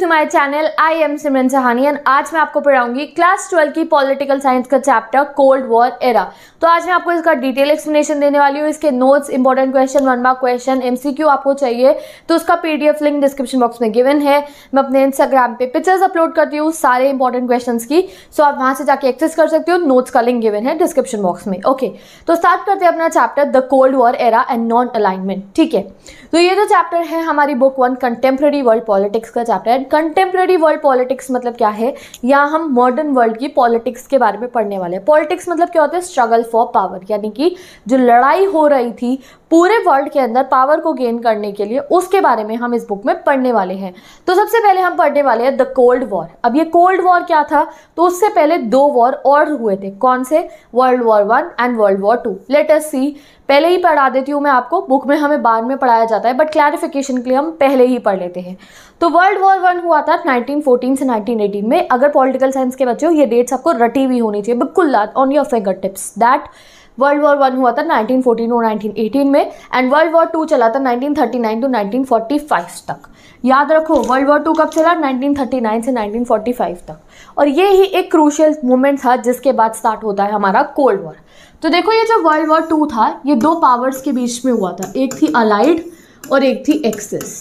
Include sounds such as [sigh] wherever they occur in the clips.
To my channel I am Simran Sahani and आज मैं आपको पढ़ाऊंगी क्लास ट्वेल्व की पॉलिटिकल साइंस का चैप्टर कोल्ड वॉर एरा तो आज मैं आपको इसका डिटेल एक्सप्लेनेशन देने वाली हूँ इसके notes important question one mark question MCQ आपको चाहिए तो उसका पीडीएफ लिंक डिस्क्रिप्शन बॉक्स में गिवन है मैं अपने इंस्टाग्राम पे पिक्चर्स अपलोड करती हूँ सारे इंपॉर्टेंट क्वेश्चन की सो आप वहाँ से जाकर एक्सेस कर सकते हो नोट्स का लिंक गिवन है डिस्क्रिप्शन बॉक्स में ओके okay. तो स्टार्ट करते हैं अपना chapter the cold war era and non alignment ठीक है तो ये जो चैप्टर है हमारी book one contemporary world politics का चैप्टर कंटेम्प्रेरी वर्ल्ड पॉलिटिक्स मतलब क्या है या हम मॉडर्न वर्ल्ड की पॉलिटिक्स के बारे में पढ़ने वाले हैं पॉलिटिक्स मतलब क्या होता है स्ट्रगल फॉर पावर यानी कि जो लड़ाई हो रही थी पूरे वर्ल्ड के अंदर पावर को गेन करने के लिए उसके बारे में हम इस बुक में पढ़ने वाले हैं तो सबसे पहले हम पढ़ने वाले हैं द कोल्ड वॉर अब ये कोल्ड वॉर क्या था तो उससे पहले दो वॉर और हुए थे कौन से world war one and world war two latest सी पहले ही पढ़ा देती हूँ मैं आपको बुक में हमें बाद में पढ़ाया जाता है बट क्लैरिफिकेशन के लिए हम पहले ही पढ़ लेते हैं तो वर्ल्ड वॉर वन हुआ था 1914 से 1918 में अगर पॉलिटिकल साइंस के बच्चे हो ये डेट्स आपको रटी हुई होनी चाहिए बिल्कुल on your fingertips that world war one हुआ था 1914 और 1918 में एंड वर्ल्ड वॉर टू चला था 1939 टू 1945 तक याद रखो वर्ल्ड वॉर टू कब चला 1939 से 1945 तक और ये ही एक क्रूशियल मोमेंट था जिसके बाद स्टार्ट होता है हमारा कोल्ड वॉर तो देखो ये जो वर्ल्ड वॉर टू था ये दो पावर्स के बीच में हुआ था एक थी अलाइड और एक थी एक्सिस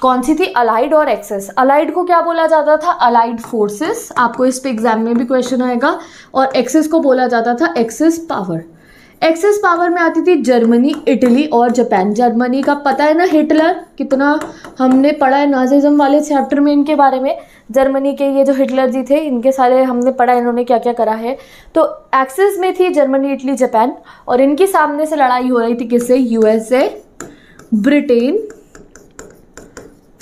कौन सी थी अलाइड और एक्सेस अलाइड को क्या बोला जाता था अलाइड फोर्सेस आपको इस पे एग्जाम में भी क्वेश्चन आएगा और एक्सेस को बोला जाता था एक्सेस पावर एक्सेस पावर में आती थी जर्मनी इटली और जापान जर्मनी का पता है ना हिटलर कितना हमने पढ़ा है नाजिज़म वाले चैप्टर में इनके बारे में जर्मनी के ये जो हिटलर जी थे इनके सारे हमने पढ़ा इन्होंने क्या क्या करा है तो एक्सेस में थी जर्मनी इटली जापान और इनके सामने से लड़ाई हो रही थी किससे यूएसए ब्रिटेन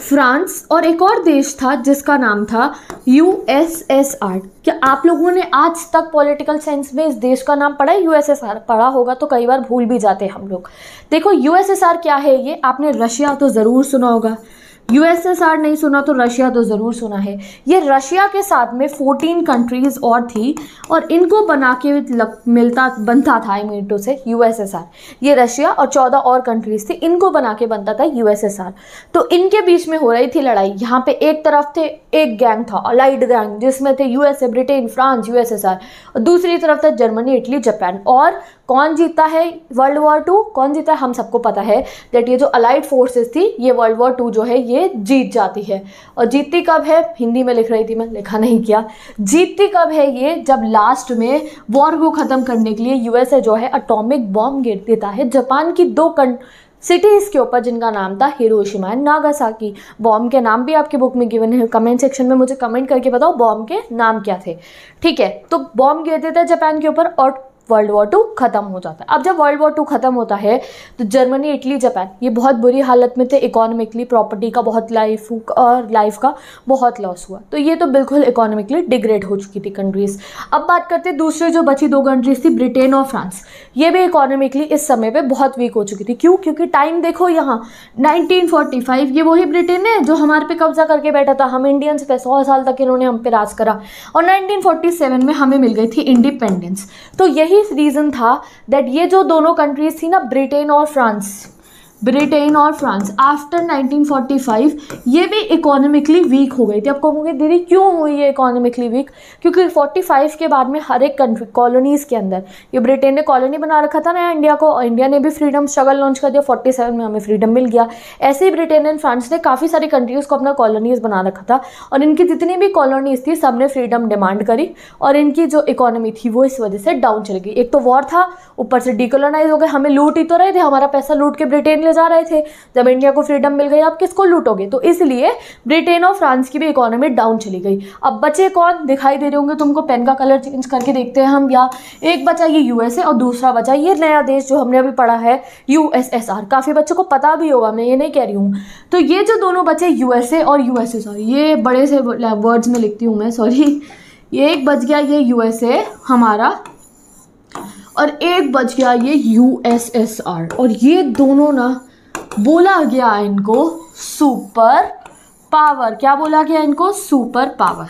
फ्रांस और एक और देश था जिसका नाम था यू क्या आप लोगों ने आज तक पॉलिटिकल साइंस में इस देश का नाम पढ़ा यू पढ़ा होगा तो कई बार भूल भी जाते हैं हम लोग देखो यू क्या है ये आपने रशिया तो ज़रूर सुना होगा यूएसएसआर नहीं सुना तो रशिया तो ज़रूर सुना है ये रशिया के साथ में 14 कंट्रीज़ और थी और इनको बना के मिलता बनता था आई मिनटों से यूएसएसआर ये रशिया और 14 और कंट्रीज़ थी इनको बना के बनता था यूएसएसआर तो इनके बीच में हो रही थी लड़ाई यहाँ पे एक तरफ थे एक गैंग था अलाइड गैंग जिसमें थे यूएसए ब्रिटेन फ्रांस यूएसएसआर और दूसरी तरफ था जर्मनी इटली जापान और कौन जीता है वर्ल्ड वॉर टू कौन जीता है हम सबको पता है दैट ये जो अलाइड फोर्सेज थी ये वर्ल्ड वॉर टू जो है ये ये जीत जाती है और जीतती कब है हिंदी में लिख रही थी मैं लिखा नहीं किया जीतती कब है ये जब लास्ट में वॉर को ख़त्म करने के लिए यूएसए जो है अटोमिक बॉम्ब गिर देता है जापान की दो कं सिटीज़ के ऊपर जिनका नाम था हिरोशिमा एंड नागासाकी बॉम्ब के नाम भी आपके बुक में गिवन है कमेंट सेक्शन में मुझे कमेंट करके बताओ बॉम्ब के नाम क्या थे ठीक है तो बॉम्ब गिरते थे जापान के ऊपर और वर्ल्ड वॉर टू ख़त्म हो जाता है अब जब वर्ल्ड वॉर टू ख़त्म होता है तो जर्मनी इटली जापान ये बहुत बुरी हालत में थे इकोनॉमिकली प्रॉपर्टी का बहुत लाइफ और लाइफ का बहुत लॉस हुआ तो ये तो बिल्कुल इकोनॉमिकली डिग्रेड हो चुकी थी कंट्रीज़ अब बात करते हैं दूसरे जो बची दो कंट्रीज़ थी ब्रिटेन और फ्रांस ये भी इकोनॉमिकली इस समय पर बहुत वीक हो चुकी थी क्यों क्योंकि टाइम देखो यहाँ नाइनटीन ये वही ब्रिटेन है जो हमारे पे कब्जा करके बैठा था हम इंडियंस पे सौ साल तक इन्होंने हम पे राज करा और नाइनटीन में हमें मिल गई थी इंडिपेंडेंस तो यही यही रीज़न था दैट ये जो दोनों कंट्रीज थी ना ब्रिटेन और फ्रांस ब्रिटेन और फ्रांस आफ्टर 1945 ये भी इकोनॉमिकली वीक हो गई थी आप कहोगे दीदी क्यों हुई ये इकोनॉमिकली वीक क्योंकि 45 के बाद में हर एक कंट्री कॉलोनीज़ के अंदर ये ब्रिटेन ने कॉलोनी बना रखा था ना इंडिया को और इंडिया ने भी फ्रीडम स्ट्रगल लॉन्च कर दिया 47 में हमें फ्रीडम मिल गया ऐसे ही ब्रिटेन एंड फ्रांस ने काफ़ी सारी कंट्रीज़ को अपना कॉलोनीज़ बना रखा था और इनकी जितनी भी कॉलोनीज़ थी सब ने फ्रीडम डिमांड करी और इनकी जो इकोनॉमी थी वो इस वजह से डाउन चली गई एक तो वॉर था ऊपर से डिकोलोनाइज हो गए हमें लूट ही तो रहे थे हमारा पैसा लूट के ब्रिटेन ले जा रहे थे जब इंडिया को फ्रीडम मिल गई आप किसको लूटोगे तो इसलिए ब्रिटेन और फ्रांस की भी इकोनॉमी डाउन चली गई अब बचे कौन दिखाई दे रहे होंगे तुमको पेन का कलर चेंज करके देखते हैं हम या एक बचा ये यूएसए और दूसरा बचा ये नया देश जो हमने अभी पढ़ा है यूएसएसआर काफ़ी बच्चों को पता भी होगा मैं ये नहीं कह रही हूँ तो ये जो दोनों बचे यूएसए और यूएसए ये बड़े से वर्ड्स में लिखती हूँ मैं सॉरी ये एक बच गया ये यूएसए हमारा और एक बच गया ये यूएसएसआर और ये दोनों ना बोला गया इनको सुपर पावर क्या बोला गया इनको सुपर पावर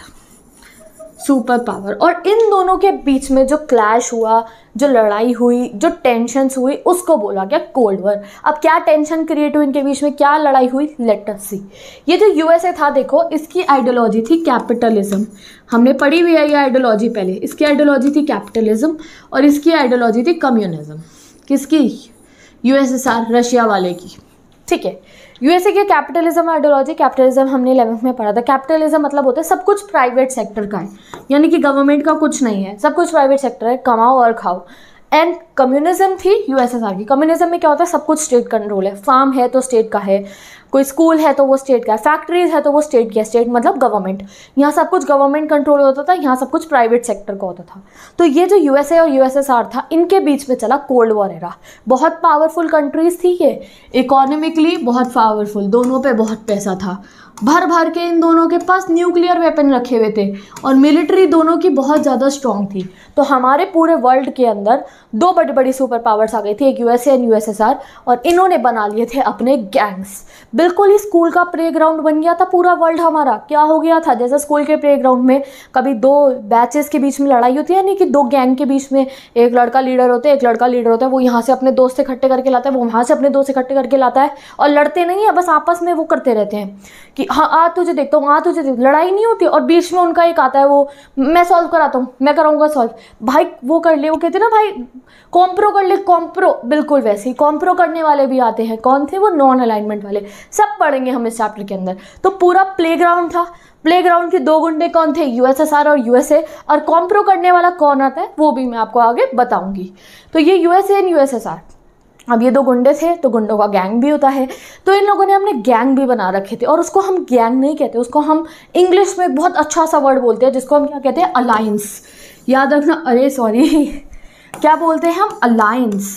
सुपर पावर और इन दोनों के बीच में जो क्लैश हुआ जो लड़ाई हुई जो टेंशन्स हुई उसको बोला गया कोल्ड वॉर अब क्या टेंशन क्रिएट हुई इनके बीच में क्या लड़ाई हुई लेट सी ये जो यूएसए था देखो इसकी आइडियोलॉजी थी कैपिटलिज्म हमने पढ़ी हुई है ये आइडियोलॉजी पहले इसकी आइडियोलॉजी थी कैपिटलिज्म और इसकी आइडियोलॉजी थी कम्युनिज्म किसकी यूएसएसआर रशिया वाले की ठीक है यूएसए के कैपिटलिज्म आइडियोलॉजी कैपिटलिज्म हमने इलेवंथ में पढ़ा था कैपिटलिज्म मतलब होता है सब कुछ प्राइवेट सेक्टर का है यानी कि गवर्नमेंट का कुछ नहीं है सब कुछ प्राइवेट सेक्टर है कमाओ और खाओ एंड कम्युनिज्म थी यूएसएसआर की कम्युनिज्म में क्या होता है सब कुछ स्टेट कंट्रोल है फार्म है तो स्टेट का है कोई स्कूल है तो वो स्टेट का फैक्ट्रीज है तो वो स्टेट की स्टेट मतलब गवर्नमेंट यहाँ सब कुछ गवर्नमेंट कंट्रोल होता था यहाँ सब कुछ प्राइवेट सेक्टर का होता था तो ये जो यूएसए और यूएसएसआर था इनके बीच में चला कोल्ड वॉर एरा बहुत पावरफुल कंट्रीज थी ये इकोनॉमिकली बहुत पावरफुल दोनों पे बहुत पैसा था भर भर के इन दोनों के पास न्यूक्लियर वेपन रखे हुए थे और मिलिट्री दोनों की बहुत ज़्यादा स्ट्रांग थी तो हमारे पूरे वर्ल्ड के अंदर दो बड़ी बड़ी सुपर पावर्स आ गई थी एक यूएसए एंड यूएसएसआर और इन्होंने बना लिए थे अपने गैंग्स बिल्कुल ही स्कूल का प्लेग्राउंड बन गया था पूरा वर्ल्ड हमारा क्या हो गया था जैसे स्कूल के प्लेग्राउंड में कभी दो बैचेस के बीच में लड़ाई होती है यानी कि दो गैंग के बीच में एक लड़का लीडर होता है एक लड़का लीडर होता है वो यहाँ से अपने दोस्त इकट्ठे करके लाता है वो वहाँ से अपने दोस्त इकट्ठे करके लाता है और लड़ते नहीं है बस आपस में वो करते रहते हैं कि हाँ आ तुझे देखता हूँ आ तुझे देखता लड़ाई नहीं होती और बीच में उनका एक आता है वो मैं सॉल्व कराता हूँ मैं कराऊंगा सॉल्व भाई वो कर ले वो कहते ना भाई कॉम्प्रो कर ले कॉम्प्रो बिल्कुल वैसे ही कॉम्प्रो करने वाले भी आते हैं कौन थे वो नॉन अलाइनमेंट वाले सब पढ़ेंगे हम इस चैप्टर के अंदर तो पूरा प्लेग्राउंड था प्लेग्राउंड के दो गुंडे कौन थे यूएसएसआर और यूएसए और कॉम्प्रो करने वाला कौन आता है वो भी मैं आपको आगे बताऊंगी तो ये यूएसए एंड यूएसएसआर अब ये दो गुंडे थे तो गुंडों का गैंग भी होता है तो इन लोगों ने अपने गैंग भी बना रखे थे और उसको हम गैंग नहीं कहते उसको हम इंग्लिश में बहुत अच्छा सा वर्ड बोलते हैं जिसको हम क्या कहते हैं अलायंस याद रखना अरे सॉरी [laughs] क्या बोलते हैं हम अलायंस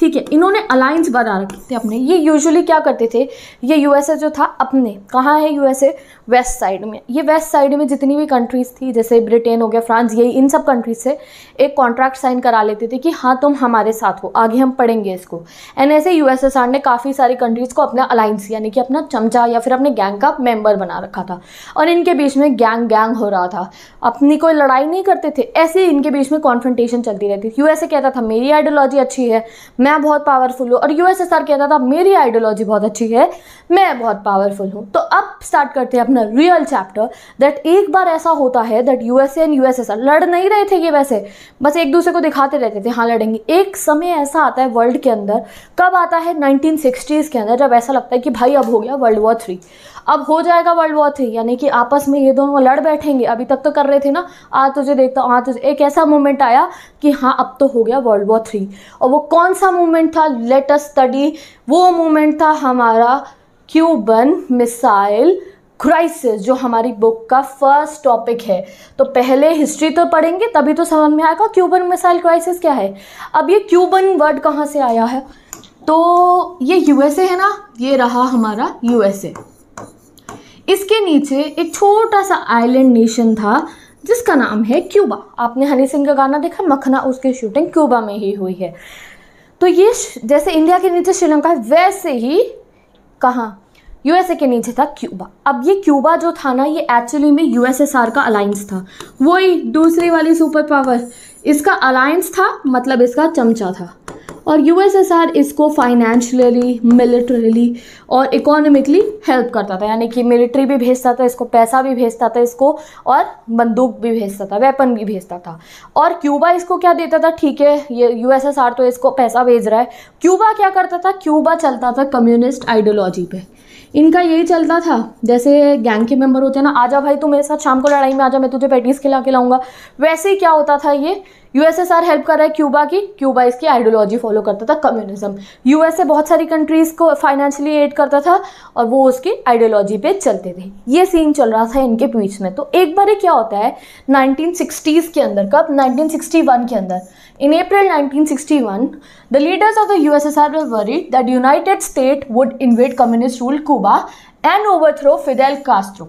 ठीक है इन्होंने अलायंस बना रखे थे अपने ये यूजुअली क्या करते थे ये यूएसए जो था अपने कहाँ है यूएसए वेस्ट साइड में ये वेस्ट साइड में जितनी भी कंट्रीज़ थी जैसे ब्रिटेन हो गया फ्रांस यही इन सब कंट्रीज से एक कॉन्ट्रैक्ट साइन करा लेते थे कि हाँ तुम हमारे साथ हो आगे हम पढ़ेंगे इसको एंड ऐसे यूएसएसआर ने काफ़ी सारी कंट्रीज़ को अपना अलाइंस यानी कि अपना चमचा या फिर अपने गैंग का मेम्बर बना रखा था और इनके बीच में गैंग गैंग हो रहा था अपनी कोई लड़ाई नहीं करते थे ऐसे इनके बीच में कॉन्फ्रेंटेशन चलती रहती थी यूएसए कहता था मेरी आइडियोलॉजी अच्छी है मैं बहुत पावरफुल हूँ और यूएसएसआर कहता था मेरी आइडियोलॉजी बहुत अच्छी है मैं बहुत पावरफुल हूँ तो अब स्टार्ट करते हैं अपना अ रियल चैप्टर दैट एक बार ऐसा होता है दैट यूएसए एंड यूएसएसआर लड़ नहीं रहे थे ये वैसे बस एक दूसरे को दिखाते रहते थे हाँ लड़ेंगे एक समय ऐसा आता है वर्ल्ड के अंदर कब आता है नाइनटीन के अंदर जब ऐसा लगता है कि भाई अब हो गया वर्ल्ड वॉर थ्री अब हो जाएगा वर्ल्ड वॉर थ्री यानी कि आपस में ये दोनों लड़ बैठेंगे अभी तक तो कर रहे थे ना आ तुझे देखता हूँ आ तुझे एक ऐसा मोमेंट आया कि हाँ अब तो हो गया वर्ल्ड वॉर थ्री और वो कौन सा मोमेंट था लेटेस्ट स्टडी वो मोमेंट था हमारा क्यूबन मिसाइल क्राइसिस जो हमारी बुक का फर्स्ट टॉपिक है तो पहले हिस्ट्री तो पढ़ेंगे तभी तो समझ में आएगा क्यूबन मिसाइल क्राइसिस क्या है अब ये क्यूबन वर्ड कहाँ से आया है तो ये यूएसए है ना ये रहा हमारा यूएसए इसके नीचे एक छोटा सा आइलैंड नेशन था जिसका नाम है क्यूबा आपने हनी सिंह का गाना देखा मखना उसकी शूटिंग क्यूबा में ही हुई है तो ये जैसे इंडिया के नीचे श्रीलंका वैसे ही कहाँ यूएसए के नीचे था क्यूबा अब ये क्यूबा जो था ना ये एक्चुअली में यूएसएसआर का अलायंस था वही दूसरी वाली सुपर पावर इसका अलायंस था मतलब इसका चमचा था और यूएसएसआर इसको फाइनेंशियली मिलिट्रली और इकोनॉमिकली हेल्प करता था यानी कि मिलिट्री भी भेजता था इसको पैसा भी भेजता था इसको और बंदूक भी भेजता था वेपन भी भेजता था और क्यूबा इसको क्या देता था ठीक है ये यूएसएसआर तो इसको पैसा भेज रहा है क्यूबा क्या करता था क्यूबा चलता था कम्युनिस्ट आइडियोलॉजी पर इनका यही चलता था जैसे गैंग के मेंबर होते हैं ना आजा भाई तू मेरे साथ शाम को लड़ाई में आजा मैं तुझे पेटीज खिला के लाऊंगा वैसे ही क्या होता था ये यूएसएसआर हेल्प कर रहा है क्यूबा की क्यूबा इसकी आइडियोलॉजी फॉलो करता था कम्युनिज्म यूएसए बहुत सारी कंट्रीज़ को फाइनेंशियली एड करता था और वो उसकी आइडियोलॉजी पे चलते थे ये सीन चल रहा था इनके बीच में तो एक बार क्या होता है नाइनटीन के अंदर कब नाइनटीन के अंदर In April 1961, the leaders of the USSR were worried that the United States would invade communist ruled Cuba and overthrow Fidel Castro.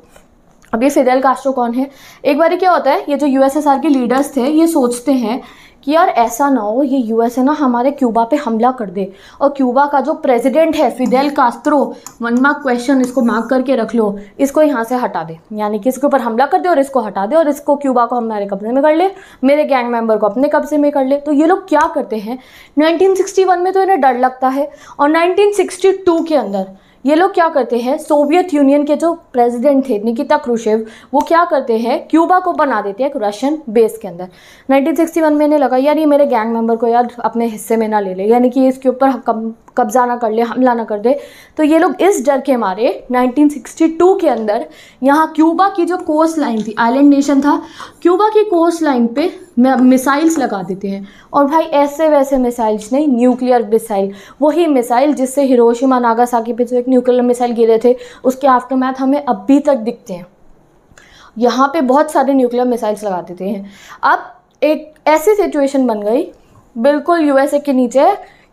अब ये फिदेल कास्ट्रो कौन है एक बार क्या होता है ये जो यूएसएसआर के लीडर्स थे ये सोचते हैं कि यार ऐसा ना हो ये यूएसए ना हमारे क्यूबा पे हमला कर दे और क्यूबा का जो प्रेसिडेंट है Fidel Castro one mark question इसको मार्क करके रख लो इसको यहाँ से हटा दे यानी कि इसके ऊपर हमला कर दे और इसको हटा दे और इसको क्यूबा को हमारे कब्जे में कर ले मेरे गैंग मेंबर को अपने कब्जे में कर ले तो ये लोग क्या करते हैं नाइनटीन में तो इन्हें डर लगता है और नाइनटीन के अंदर ये लोग क्या करते हैं सोवियत यूनियन के जो प्रेसिडेंट थे निकिता क्रुशेव वो क्या करते हैं क्यूबा को बना देते हैं एक रशियन बेस के अंदर 1961 में इन्हें लगा यार ये मेरे गैंग मेंबर को यार अपने हिस्से में ना ले ले यानी कि इसके ऊपर कब्ज़ा ना कर ले हमला ना कर दे तो ये लोग इस डर के मारे 1962 के अंदर यहाँ क्यूबा की जो कोस्ट लाइन थी आइलैंड नेशन था क्यूबा की कोस्ट लाइन पे मिसाइल्स लगा देते हैं और भाई ऐसे वैसे मिसाइल्स नहीं न्यूक्लियर मिसाइल वही मिसाइल जिससे हिरोशिमा नागासाकी पे जो एक न्यूक्लियर मिसाइल गिरे थे उसके आफ्टर मैथ हमें अभी तक दिखते हैं यहाँ पे बहुत सारे न्यूक्लियर मिसाइल्स लगा देते हैं अब एक ऐसी सिचुएशन बन गई बिल्कुल यूएसए के नीचे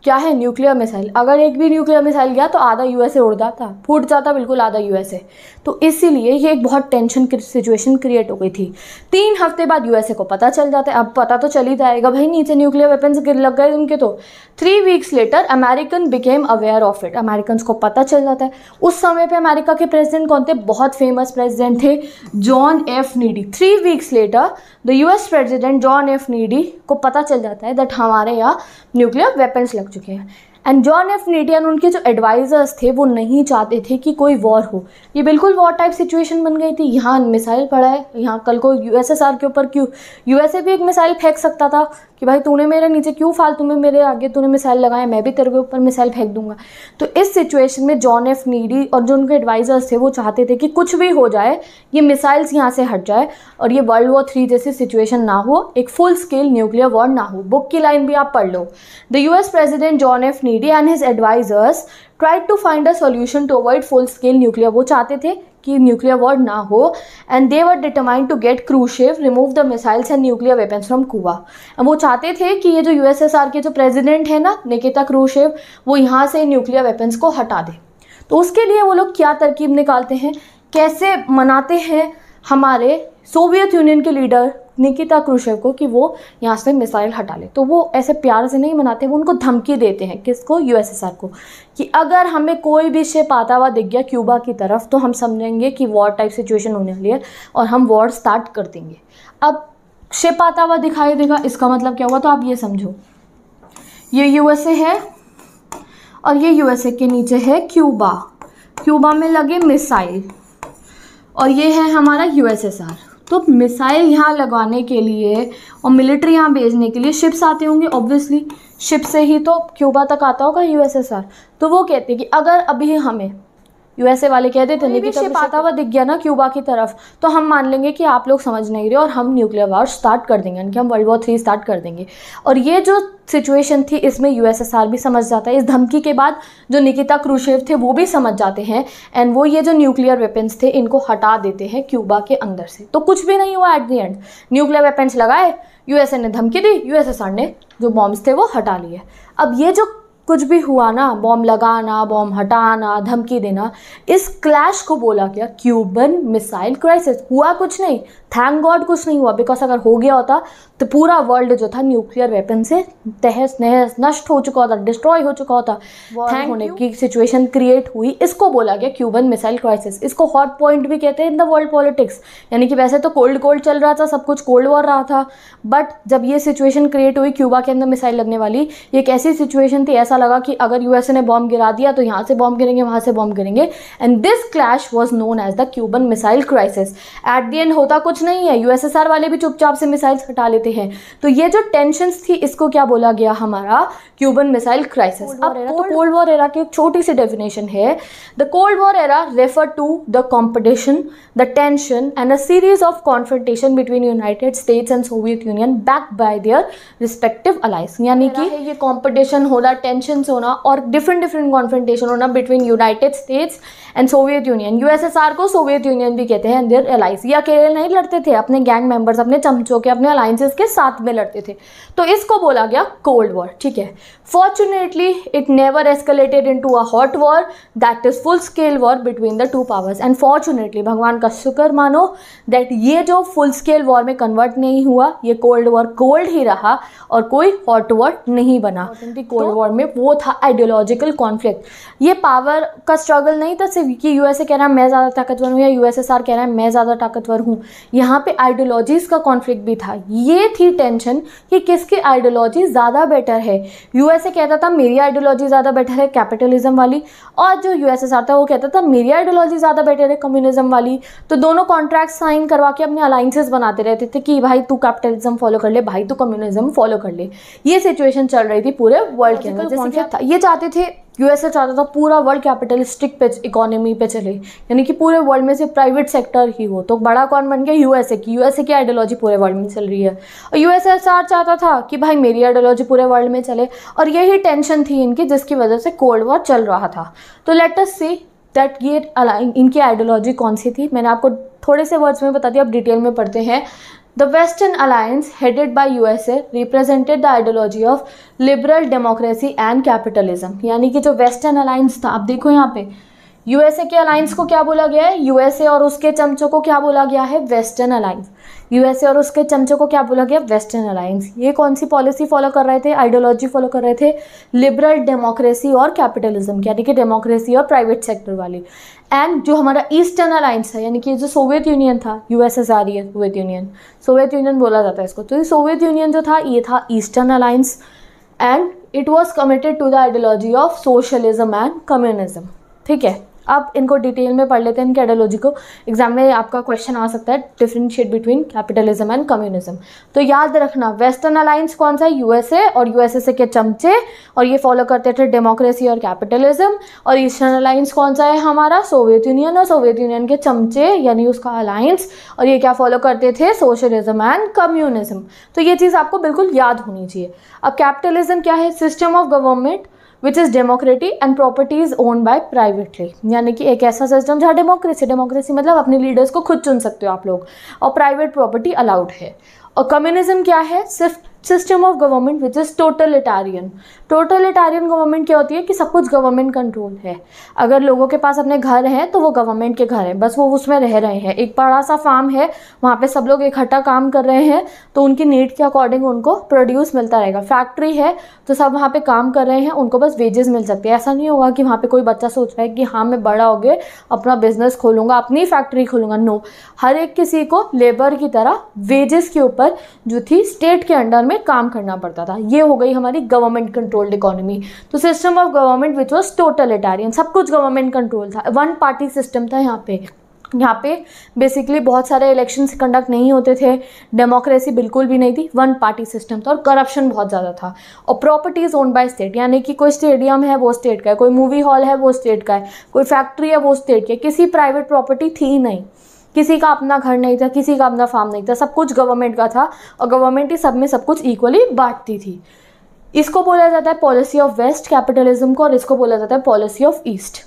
क्या है न्यूक्लियर मिसाइल अगर एक भी न्यूक्लियर मिसाइल गया तो आधा यूएसए उड़ जाता फूट जाता बिल्कुल आधा यूएसए तो इसीलिए ये एक बहुत टेंशन की सिचुएशन क्रिएट हो गई थी तीन हफ्ते बाद यूएसए को पता चल जाता है अब पता तो चल ही जाएगा भाई नीचे न्यूक्लियर वेपन्स लग गए उनके तो three weeks later American became aware of it American को पता चल जाता है उस समय पर अमेरिका के प्रेसिडेंट कौन थे बहुत फेमस प्रेसिडेंट थे John F Kennedy three weeks later the US president John F Kennedy को पता चल जाता है दैट हमारे यहाँ न्यूक्लियर वेपन्स लग चुके हैं एंड जॉन एफ नेटियन उनके जो एडवाइज़र्स थे वो नहीं चाहते थे कि कोई वॉर हो ये बिल्कुल वॉर टाइप सिचुएशन बन गई थी यहाँ मिसाइल पड़ा है यहाँ कल को यू के ऊपर क्यों यू भी एक मिसाइल फेंक सकता था कि भाई तूने मेरे नीचे क्यों फालतू में मेरे आगे तूने मिसाइल लगाया मैं भी तेरे के ऊपर मिसाइल फेंक दूंगा तो इस सिचुएशन में जॉन एफ नीडी और जो उनके एडवाइज़र्स थे वो चाहते थे कि कुछ भी हो जाए ये मिसाइल्स यहाँ से हट जाए और ये वर्ल्ड वॉर थ्री जैसी सिचुएशन ना हो एक फुल स्केल न्यूक्लियर वॉर ना हो बुक की लाइन भी आप पढ़ लो the U S president John F Kennedy and his advisers tried to find a solution to avoid full scale nuclear वो चाहते थे कि न्यूक्लियर वॉर ना हो and they were determined to get Khrushchev remove the missiles and nuclear weapons from Cuba वो चाहते थे कि ये जो यू एस एस आर के जो प्रेजिडेंट है ना निकेता क्रूशिव वो यहाँ से न्यूक्लियर वेपन्स को हटा दे तो उसके लिए वो लोग क्या तरकीब निकालते हैं कैसे मनाते हैं हमारे सोवियत यूनियन के लीडर निकिता क्रूशर को कि वो यहाँ से मिसाइल हटा ले तो वो ऐसे प्यार से नहीं मनाते वो उनको धमकी देते हैं किसको यूएसएसआर को कि अगर हमें कोई भी शिप आता हुआ दिख गया क्यूबा की तरफ तो हम समझेंगे कि वॉर टाइप सिचुएशन होने वाली है और हम वॉर स्टार्ट कर देंगे अब शिप आता हुआ दिखाई देगा इसका मतलब क्या हुआ तो आप ये समझो ये यूएसए है और ये यूएसए के नीचे है क्यूबा क्यूबा में लगे मिसाइल और ये है हमारा यूएसएसआर तो मिसाइल यहाँ लगाने के लिए और मिलिट्री यहाँ भेजने के लिए शिप्स आते होंगे ऑब्वियसली शिप से ही तो क्यूबा तक आता होगा यूएसएसआर तो वो कहते हैं कि अगर अभी हमें यूएसए वाले कहते थे नहीं तो पाता हुआ दिख गया ना क्यूबा की तरफ तो हम मान लेंगे कि आप लोग समझ नहीं रहे और हम न्यूक्लियर वार स्टार्ट कर देंगे यानी कि हम वर्ल्ड वॉर थ्री स्टार्ट कर देंगे और ये जो सिचुएशन थी इसमें यूएसएसआर भी समझ जाता है इस धमकी के बाद जो निकिता क्रूशेव थे वो भी समझ जाते हैं एंड वो ये जो न्यूक्लियर वेपन्स थे इनको हटा देते हैं क्यूबा के अंदर से तो कुछ भी नहीं हुआ at the end nuclear weapons लगाए यूएसए ने धमकी दी यूएसएसआर ने जो बॉम्ब्स थे वो हटा लिए अब ये जो कुछ भी हुआ ना बॉम्ब लगाना बॉम्ब हटाना धमकी देना इस क्लैश को बोला गया क्यूबन मिसाइल क्राइसिस हुआ कुछ नहीं थैंक गॉड कुछ नहीं हुआ बिकॉज अगर हो गया होता तो पूरा वर्ल्ड जो था न्यूक्लियर वेपन से तहस नहस नष्ट हो चुका होता डिस्ट्रॉय हो चुका होता थैंक होने की सिचुएशन क्रिएट हुई इसको बोला गया क्यूबन मिसाइल क्राइसिस इसको हॉट पॉइंट भी कहते हैं इन द वर्ल्ड पॉलिटिक्स यानी कि वैसे तो कोल्ड कोल्ड चल रहा था सब कुछ कोल्ड वॉर रहा था बट जब ये सिचुएशन क्रिएट हुई क्यूबा के अंदर मिसाइल लगने वाली ये एक ऐसी सिचुएशन थी ऐसा लगा कि अगर यूएसए ने बॉम्ब गिरा दिया तो यहाँ से बॉम्ब गिरेंगे वहाँ से बॉम्ब गिरेंगे and this clash was known as the Cuban missile crisis at the end होता कुछ कुछ नहीं है यूएसएसआर वाले भी चुपचाप से मिसाइल्स हटा लेते हैं तो ये जो टेंशन थी इसको क्या बोला गया हमारा क्यूबन मिसाइल क्राइसिस अब कोल्ड वॉर एरा की एक छोटी सी डेफिनेशन है the cold war era refer to the competition the tension and a series of confrontation between United States and Soviet Union back by their respective allies यानी कि ये competition होना tension होना और डिफरेंट डिफरेंट कॉन्फ्रेंटेशन होना between United States and Soviet Union USSR को Soviet Union भी कहते हैं देयर अलाइस ये अकेले नहीं लड़ते लड़ते थे अपने गैंग मेंबर्स अपने चमचों के अपने अलायंसेस के साथ में लड़ते थे तो इसको बोला गया कोल्ड वॉर ठीक है fortunately it never escalated into a hot war that is full scale war between the two powers and fortunately भगवान का शुक्र मानो दैट ये जो फुल स्केल वॉर में कन्वर्ट नहीं हुआ ये कोल्ड वॉर कोल्ड ही रहा और कोई हॉट वॉर नहीं बना कोल्ड तो वॉर में वो था आइडियोलॉजिकल कॉन्फ्लिक्ट ये पावर का स्ट्रगल नहीं था सिर्फ कि यूएसए कह रहा है मैं ज़्यादा ताकतवर हूँ या यूएसएसआर कह रहा है मैं ज़्यादा ताकतवर हूँ यहाँ पे आइडियोलॉजीज़ का कॉन्फ्लिक्ट भी था ये थी टेंशन कि किसकी आइडियोलॉजी ज़्यादा बेटर है यूएसए कहता था मेरी आइडियोलॉजी ज़्यादा बेटर है कैपिटलिज्म वाली और जो यूएसएसआर था वो कहता था मेरी आइडियोलॉजी ज़्यादा बेटर है कम्युनिज्म वाली तो दोनों कॉन्ट्रैक्ट साइन करवा के अपने अलाइंसेज बनाते रहते थे कि भाई तू कैपिटलिज्म फॉलो कर ले भाई तू कम्युनिज्म फॉलो कर ले ये सिचुएशन चल रही थी पूरे वर्ल्ड के अंदर ये चाहते थे यूएसए चाहता था पूरा वर्ल्ड कैपिटलिस्टिक पे इकोनॉमी पे चले यानी कि पूरे वर्ल्ड में से प्राइवेट सेक्टर ही हो तो बड़ा कौन बन गया यूएसए की यूएसए की आइडियोलॉजी पूरे वर्ल्ड में चल रही है और यूएसएसआर चाहता था कि भाई मेरी आइडियोलॉजी पूरे वर्ल्ड में चले और यही टेंशन थी इनकी जिसकी वजह से कोल्ड वॉर चल रहा था तो लेटस सी दैट ये इनकी आइडियोलॉजी कौन सी थी मैंने आपको थोड़े से वर्ड्स में बता दिया आप डिटेल में पढ़ते हैं The Western alliance, headed by USA, represented the ideology of liberal democracy and capitalism. यानी कि जो Western alliance था आप देखो यहाँ पे USA के alliance को क्या बोला गया है USA और उसके चमचों को क्या बोला गया है Western alliance. यूएसए और उसके चमचों को क्या बोला गया वेस्टर्न अलायंस ये कौन सी पॉलिसी फॉलो कर रहे थे आइडियोलॉजी फॉलो कर रहे थे लिबरल डेमोक्रेसी और कैपिटलिज्म यानी कि डेमोक्रेसी और प्राइवेट सेक्टर वाली एंड जो हमारा ईस्टर्न अलायंस है यानी कि जो सोवियत यूनियन था यूएसएसआर है सोवियत यूनियन सोवियत यूनियन बोला जाता है इसको तो ये सोवियत यूनियन जो था ये था eastern alliance and it was committed to the ideology of socialism and communism ठीक है अब इनको डिटेल में पढ़ लेते हैं इनके आइडियोलॉजी को एग्जाम में आपका क्वेश्चन आ सकता है differentiate between capitalism and communism तो याद रखना वेस्टर्न अलायंस कौन सा है यूएसए और यूएसएसए के चमचे और ये फॉलो करते थे डेमोक्रेसी और कैपिटलिज्म और ईस्टर्न अलायंस कौन सा है हमारा सोवियत यूनियन और सोवियत यूनियन के चमचे यानी उसका अलायंस और ये क्या फॉलो करते थे सोशलिज्म एंड कम्युनिज्म तो ये चीज़ आपको बिल्कुल याद होनी चाहिए अब कैपिटलिज्म क्या है system of government which is democracy and property is own by privately यानी कि एक ऐसा सिस्टम जहाँ डेमोक्रेसी डेमोक्रेसी मतलब अपने लीडर्स को खुद चुन सकते हो आप लोग और प्राइवेट प्रॉपर्टी अलाउड है और कम्युनिज्म क्या है सिर्फ system of government which is totalitarian totalitarian government क्या होती है कि सब कुछ गवर्नमेंट कंट्रोल है अगर लोगों के पास अपने घर हैं तो वो गवर्नमेंट के घर हैं बस वो उसमें रह रहे हैं एक बड़ा सा फार्म है वहाँ पे सब लोग इकट्ठा काम कर रहे हैं तो उनकी नीड के अकॉर्डिंग उनको प्रोड्यूस मिलता रहेगा फैक्ट्री है तो सब वहाँ पर काम कर रहे हैं उनको बस वेजेस मिल सकते हैं ऐसा नहीं होगा कि वहाँ पर कोई बच्चा सोच रहा है कि हाँ मैं बड़ा हो गया अपना बिजनेस खोलूँगा अपनी फैक्ट्री खोलूँगा नो हर एक किसी को लेबर की तरह वेजेस के ऊपर जो थी स्टेट के अंडर में काम करना पड़ता था ये हो गई हमारी गवर्नमेंट कंट्रोल्ड इकोनॉमी तो system of government which was totalitarian सब कुछ गवर्नमेंट कंट्रोल था वन पार्टी सिस्टम था यहाँ पे यहाँ पे बेसिकली बहुत सारे इलेक्शंस कंडक्ट नहीं होते थे डेमोक्रेसी बिल्कुल भी नहीं थी वन पार्टी सिस्टम था और करप्शन बहुत ज़्यादा था और प्रॉपर्टीज़ ओन बाय स्टेट यानी कि कोई स्टेडियम है वो स्टेट का है कोई मूवी हॉल है वो स्टेट का है कोई फैक्ट्री है वो स्टेट की है किसी प्राइवेट प्रॉपर्टी थी नहीं किसी का अपना घर नहीं था किसी का अपना फार्म नहीं था सब कुछ गवर्नमेंट का था और गवर्नमेंट ही सब में सब कुछ इक्वली बांटती थी इसको बोला जाता है पॉलिसी ऑफ वेस्ट कैपिटलिज्म को और इसको बोला जाता है पॉलिसी ऑफ ईस्ट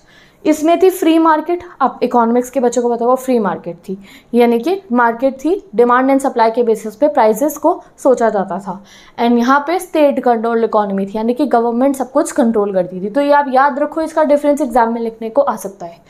इसमें थी फ्री मार्केट आप इकोनॉमिक्स के बच्चों को बताओ फ्री मार्केट थी यानी कि मार्केट थी डिमांड एंड सप्लाई के बेसिस पे प्राइसेस को सोचा जाता था एंड यहाँ पे स्टेट कंट्रोल इकोनॉमी थी यानी कि गवर्नमेंट सब कुछ कंट्रोल करती थी तो ये आप याद रखो इसका डिफरेंस एग्जाम में लिखने को आ सकता है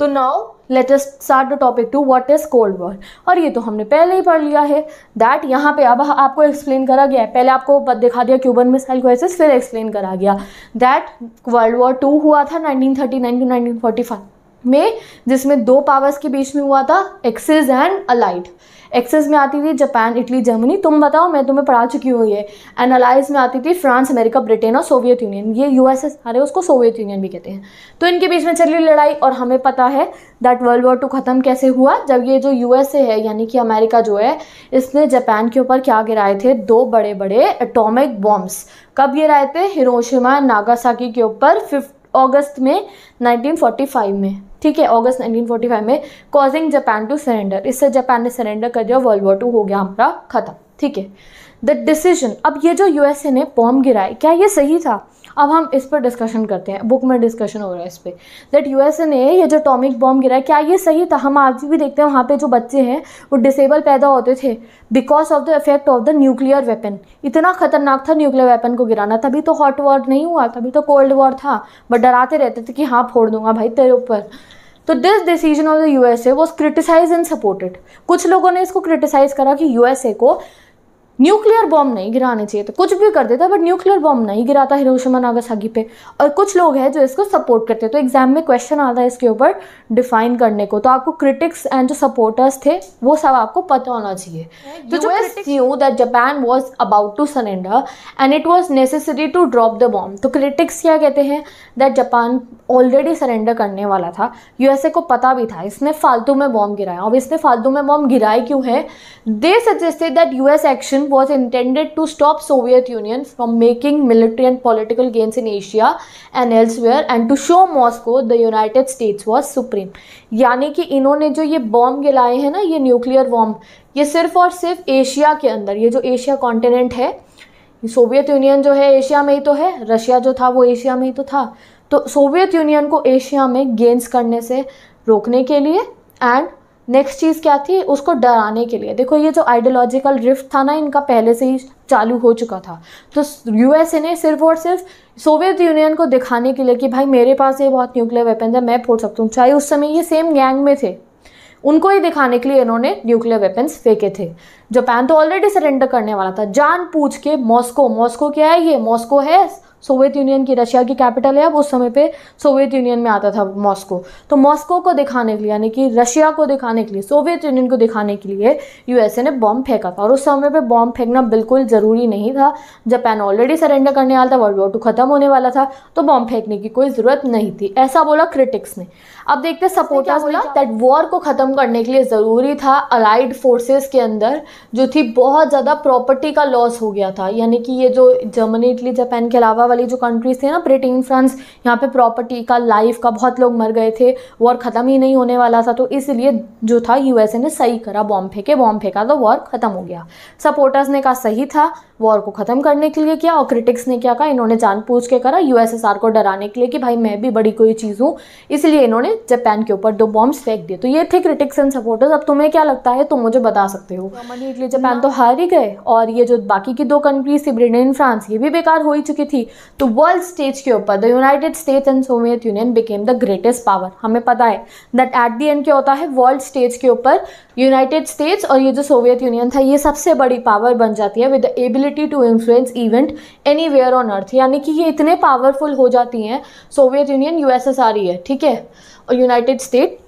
तो now let us start the topic to what is cold war और ये तो हमने पहले ही पढ़ लिया है दैट यहाँ पे अब आपको एक्सप्लेन करा गया है पहले आपको दिखा दिया क्यूबन मिसाइल क्राइसिस फिर एक्सप्लेन करा गया दैट वर्ल्ड वॉर टू हुआ था 1939 टू फाइव में जिसमें दो पावर्स के बीच में हुआ था एक्सिस एंड अलाइड एक्सेस में आती थी जापान इटली जर्मनी तुम बताओ मैं तुम्हें पढ़ा चुकी हूँ ये एंड अलाइज में आती थी फ्रांस अमेरिका ब्रिटेन और सोवियत यूनियन ये यूएसएसआर है उसको सोवियत यूनियन भी कहते हैं तो इनके बीच में चली लड़ाई और हमें पता है दैट वर्ल्ड वॉर टू ख़त्म कैसे हुआ जब ये जो यूएसए है यानी कि अमेरिका जो है इसने जापान के ऊपर क्या गिराए थे दो बड़े बड़े अटोमिक बॉम्ब्स कब गिराए थे हिरोशिमा नागासाकी के ऊपर फिफ्थ अगस्त में 1945 में ठीक है अगस्त 1945 में कॉजिंग जापान टू सरेंडर इससे जापान ने सरेंडर कर दिया वर्ल्ड वॉर टू हो गया हमारा खत्म ठीक है द डिसीजन अब ये जो यूएसए ने बॉम्ब गिराए क्या ये सही था अब हम इस पर डिस्कशन करते हैं बुक में डिस्कशन हो रहा है इस पर दैट यूएसए ने ये जो टॉमिक बॉम्ब गिराया क्या ये सही था हम आज भी देखते हैं वहाँ पे जो बच्चे हैं वो डिसेबल पैदा होते थे because of the effect of the nuclear weapon इतना खतरनाक था न्यूक्लियर वेपन को गिराना तभी तो हॉट वॉर नहीं हुआ तभी तो कोल्ड वॉर था बट डराते रहते थे कि हाँ फोड़ दूंगा भाई तेरे ऊपर तो this decision of the USA was criticize and supported कुछ लोगों ने इसको क्रिटिसाइज करा कि यूएसए को न्यूक्लियर बॉम्ब नहीं गिराने चाहिए तो कुछ भी कर देता बट न्यूक्लियर बॉम्ब नहीं गिराता हिरोशिमा नागासाकी पे और कुछ लोग हैं जो इसको सपोर्ट करते हैं तो एग्जाम में क्वेश्चन आता है इसके ऊपर डिफाइन करने को तो आपको क्रिटिक्स एंड जो सपोर्टर्स थे वो सब आपको पता होना चाहिए तो जो you that Japan was about to surrender and it was necessary to drop the bomb तो क्रिटिक्स क्या कहते हैं दैट जापान ऑलरेडी सरेंडर करने वाला था यूएसए को पता भी था इसने फालतू में बॉम्ब गिराया अब इसने फालतू में बॉम्ब गिराए क्यों है they suggested that US action decision was intended to stop Soviet Union from making military and political gains in Asia and elsewhere and to show Moscow the United States was supreme. यानी कि इन्होंने जो ये bomb गिराए हैं ना ये nuclear bomb ये सिर्फ और सिर्फ एशिया के अंदर ये जो एशिया कॉन्टिनेंट है सोवियत यूनियन जो है एशिया में ही तो है रशिया जो था वो एशिया में ही तो था तो सोवियत यूनियन को एशिया में गेंस करने से रोकने के लिए एंड नेक्स्ट चीज़ क्या थी उसको डराने के लिए देखो ये जो आइडियोलॉजिकल रिफ्ट था ना इनका पहले से ही चालू हो चुका था तो यूएसए ने सिर्फ और सिर्फ सोवियत यूनियन को दिखाने के लिए कि भाई मेरे पास ये बहुत न्यूक्लियर वेपन है मैं फोड़ सकता हूँ चाहे उस समय ये सेम गैंग में थे उनको ही दिखाने के लिए इन्होंने न्यूक्लियर वेपन्स फेंके थे जापान तो ऑलरेडी सरेंडर करने वाला था जान पूछ के मॉस्को मॉस्को क्या है ये मॉस्को है सोवियत यूनियन की रशिया की कैपिटल है अब उस समय पे सोवियत यूनियन में आता था मॉस्को तो मॉस्को को दिखाने के लिए यानी कि रशिया को दिखाने के लिए सोवियत यूनियन को दिखाने के लिए यूएसए ने बॉम्ब फेंका था और उस समय पर बॉम्ब फेंकना बिल्कुल ज़रूरी नहीं था जापान ऑलरेडी सरेंडर करने वाला था वर्ल्ड वॉर टू खत्म होने वाला था तो बॉम्ब फेंकने की कोई ज़रूरत नहीं थी ऐसा बोला क्रिटिक्स ने अब देखते हैं सपोर्टर्स बोला दैट वॉर को ख़त्म करने के लिए ज़रूरी था अलाइड फोर्सेस के अंदर जो थी बहुत ज़्यादा प्रॉपर्टी का लॉस हो गया था यानी कि ये जो जर्मनी इटली जापान के अलावा वाली जो कंट्रीज़ थी ना ब्रिटेन फ्रांस यहाँ पे प्रॉपर्टी का लाइफ का बहुत लोग मर गए थे वॉर ख़त्म ही नहीं होने वाला था तो इसलिए जो था यूएसए ने सही करा बॉम्ब फेंके बॉम्ब फेंका तो वॉर ख़त्म हो गया सपोर्टर्स ने कहा सही था वॉर को ख़त्म करने के लिए किया और क्रिटिक्स ने क्या कहा इन्होंने जानबूझ के करा यूएसएसआर को डराने के लिए कि भाई मैं भी बड़ी कोई चीज़ हूँ इसलिए इन्होंने जापान के ऊपर दो बॉम्ब फेंक दिए तो ये थे क्रिटिक्स एंड सपोर्टर्स अब तुम्हें क्या लगता है तुम मुझे बता सकते हो इटली जापान तो हार ही गए और ये जो बाकी की दो कंट्रीज थी ब्रिटेन फ्रांस ये भी बेकार हो ही चुकी थी तो वर्ल्ड स्टेज के ऊपर the United States and Soviet Union became the greatest power हमें पता है दैट एट दी एंड क्या होता है वर्ल्ड स्टेज के ऊपर यूनाइटेड स्टेट्स और ये जो सोवियत यूनियन था ये सबसे बड़ी पावर बन जाती है with the ability to influence event anywhere on earth यानी कि ये इतने पावरफुल हो जाती हैं सोवियत यूनियन यूएसएसआर ही है ठीक है और यूनाइटेड स्टेट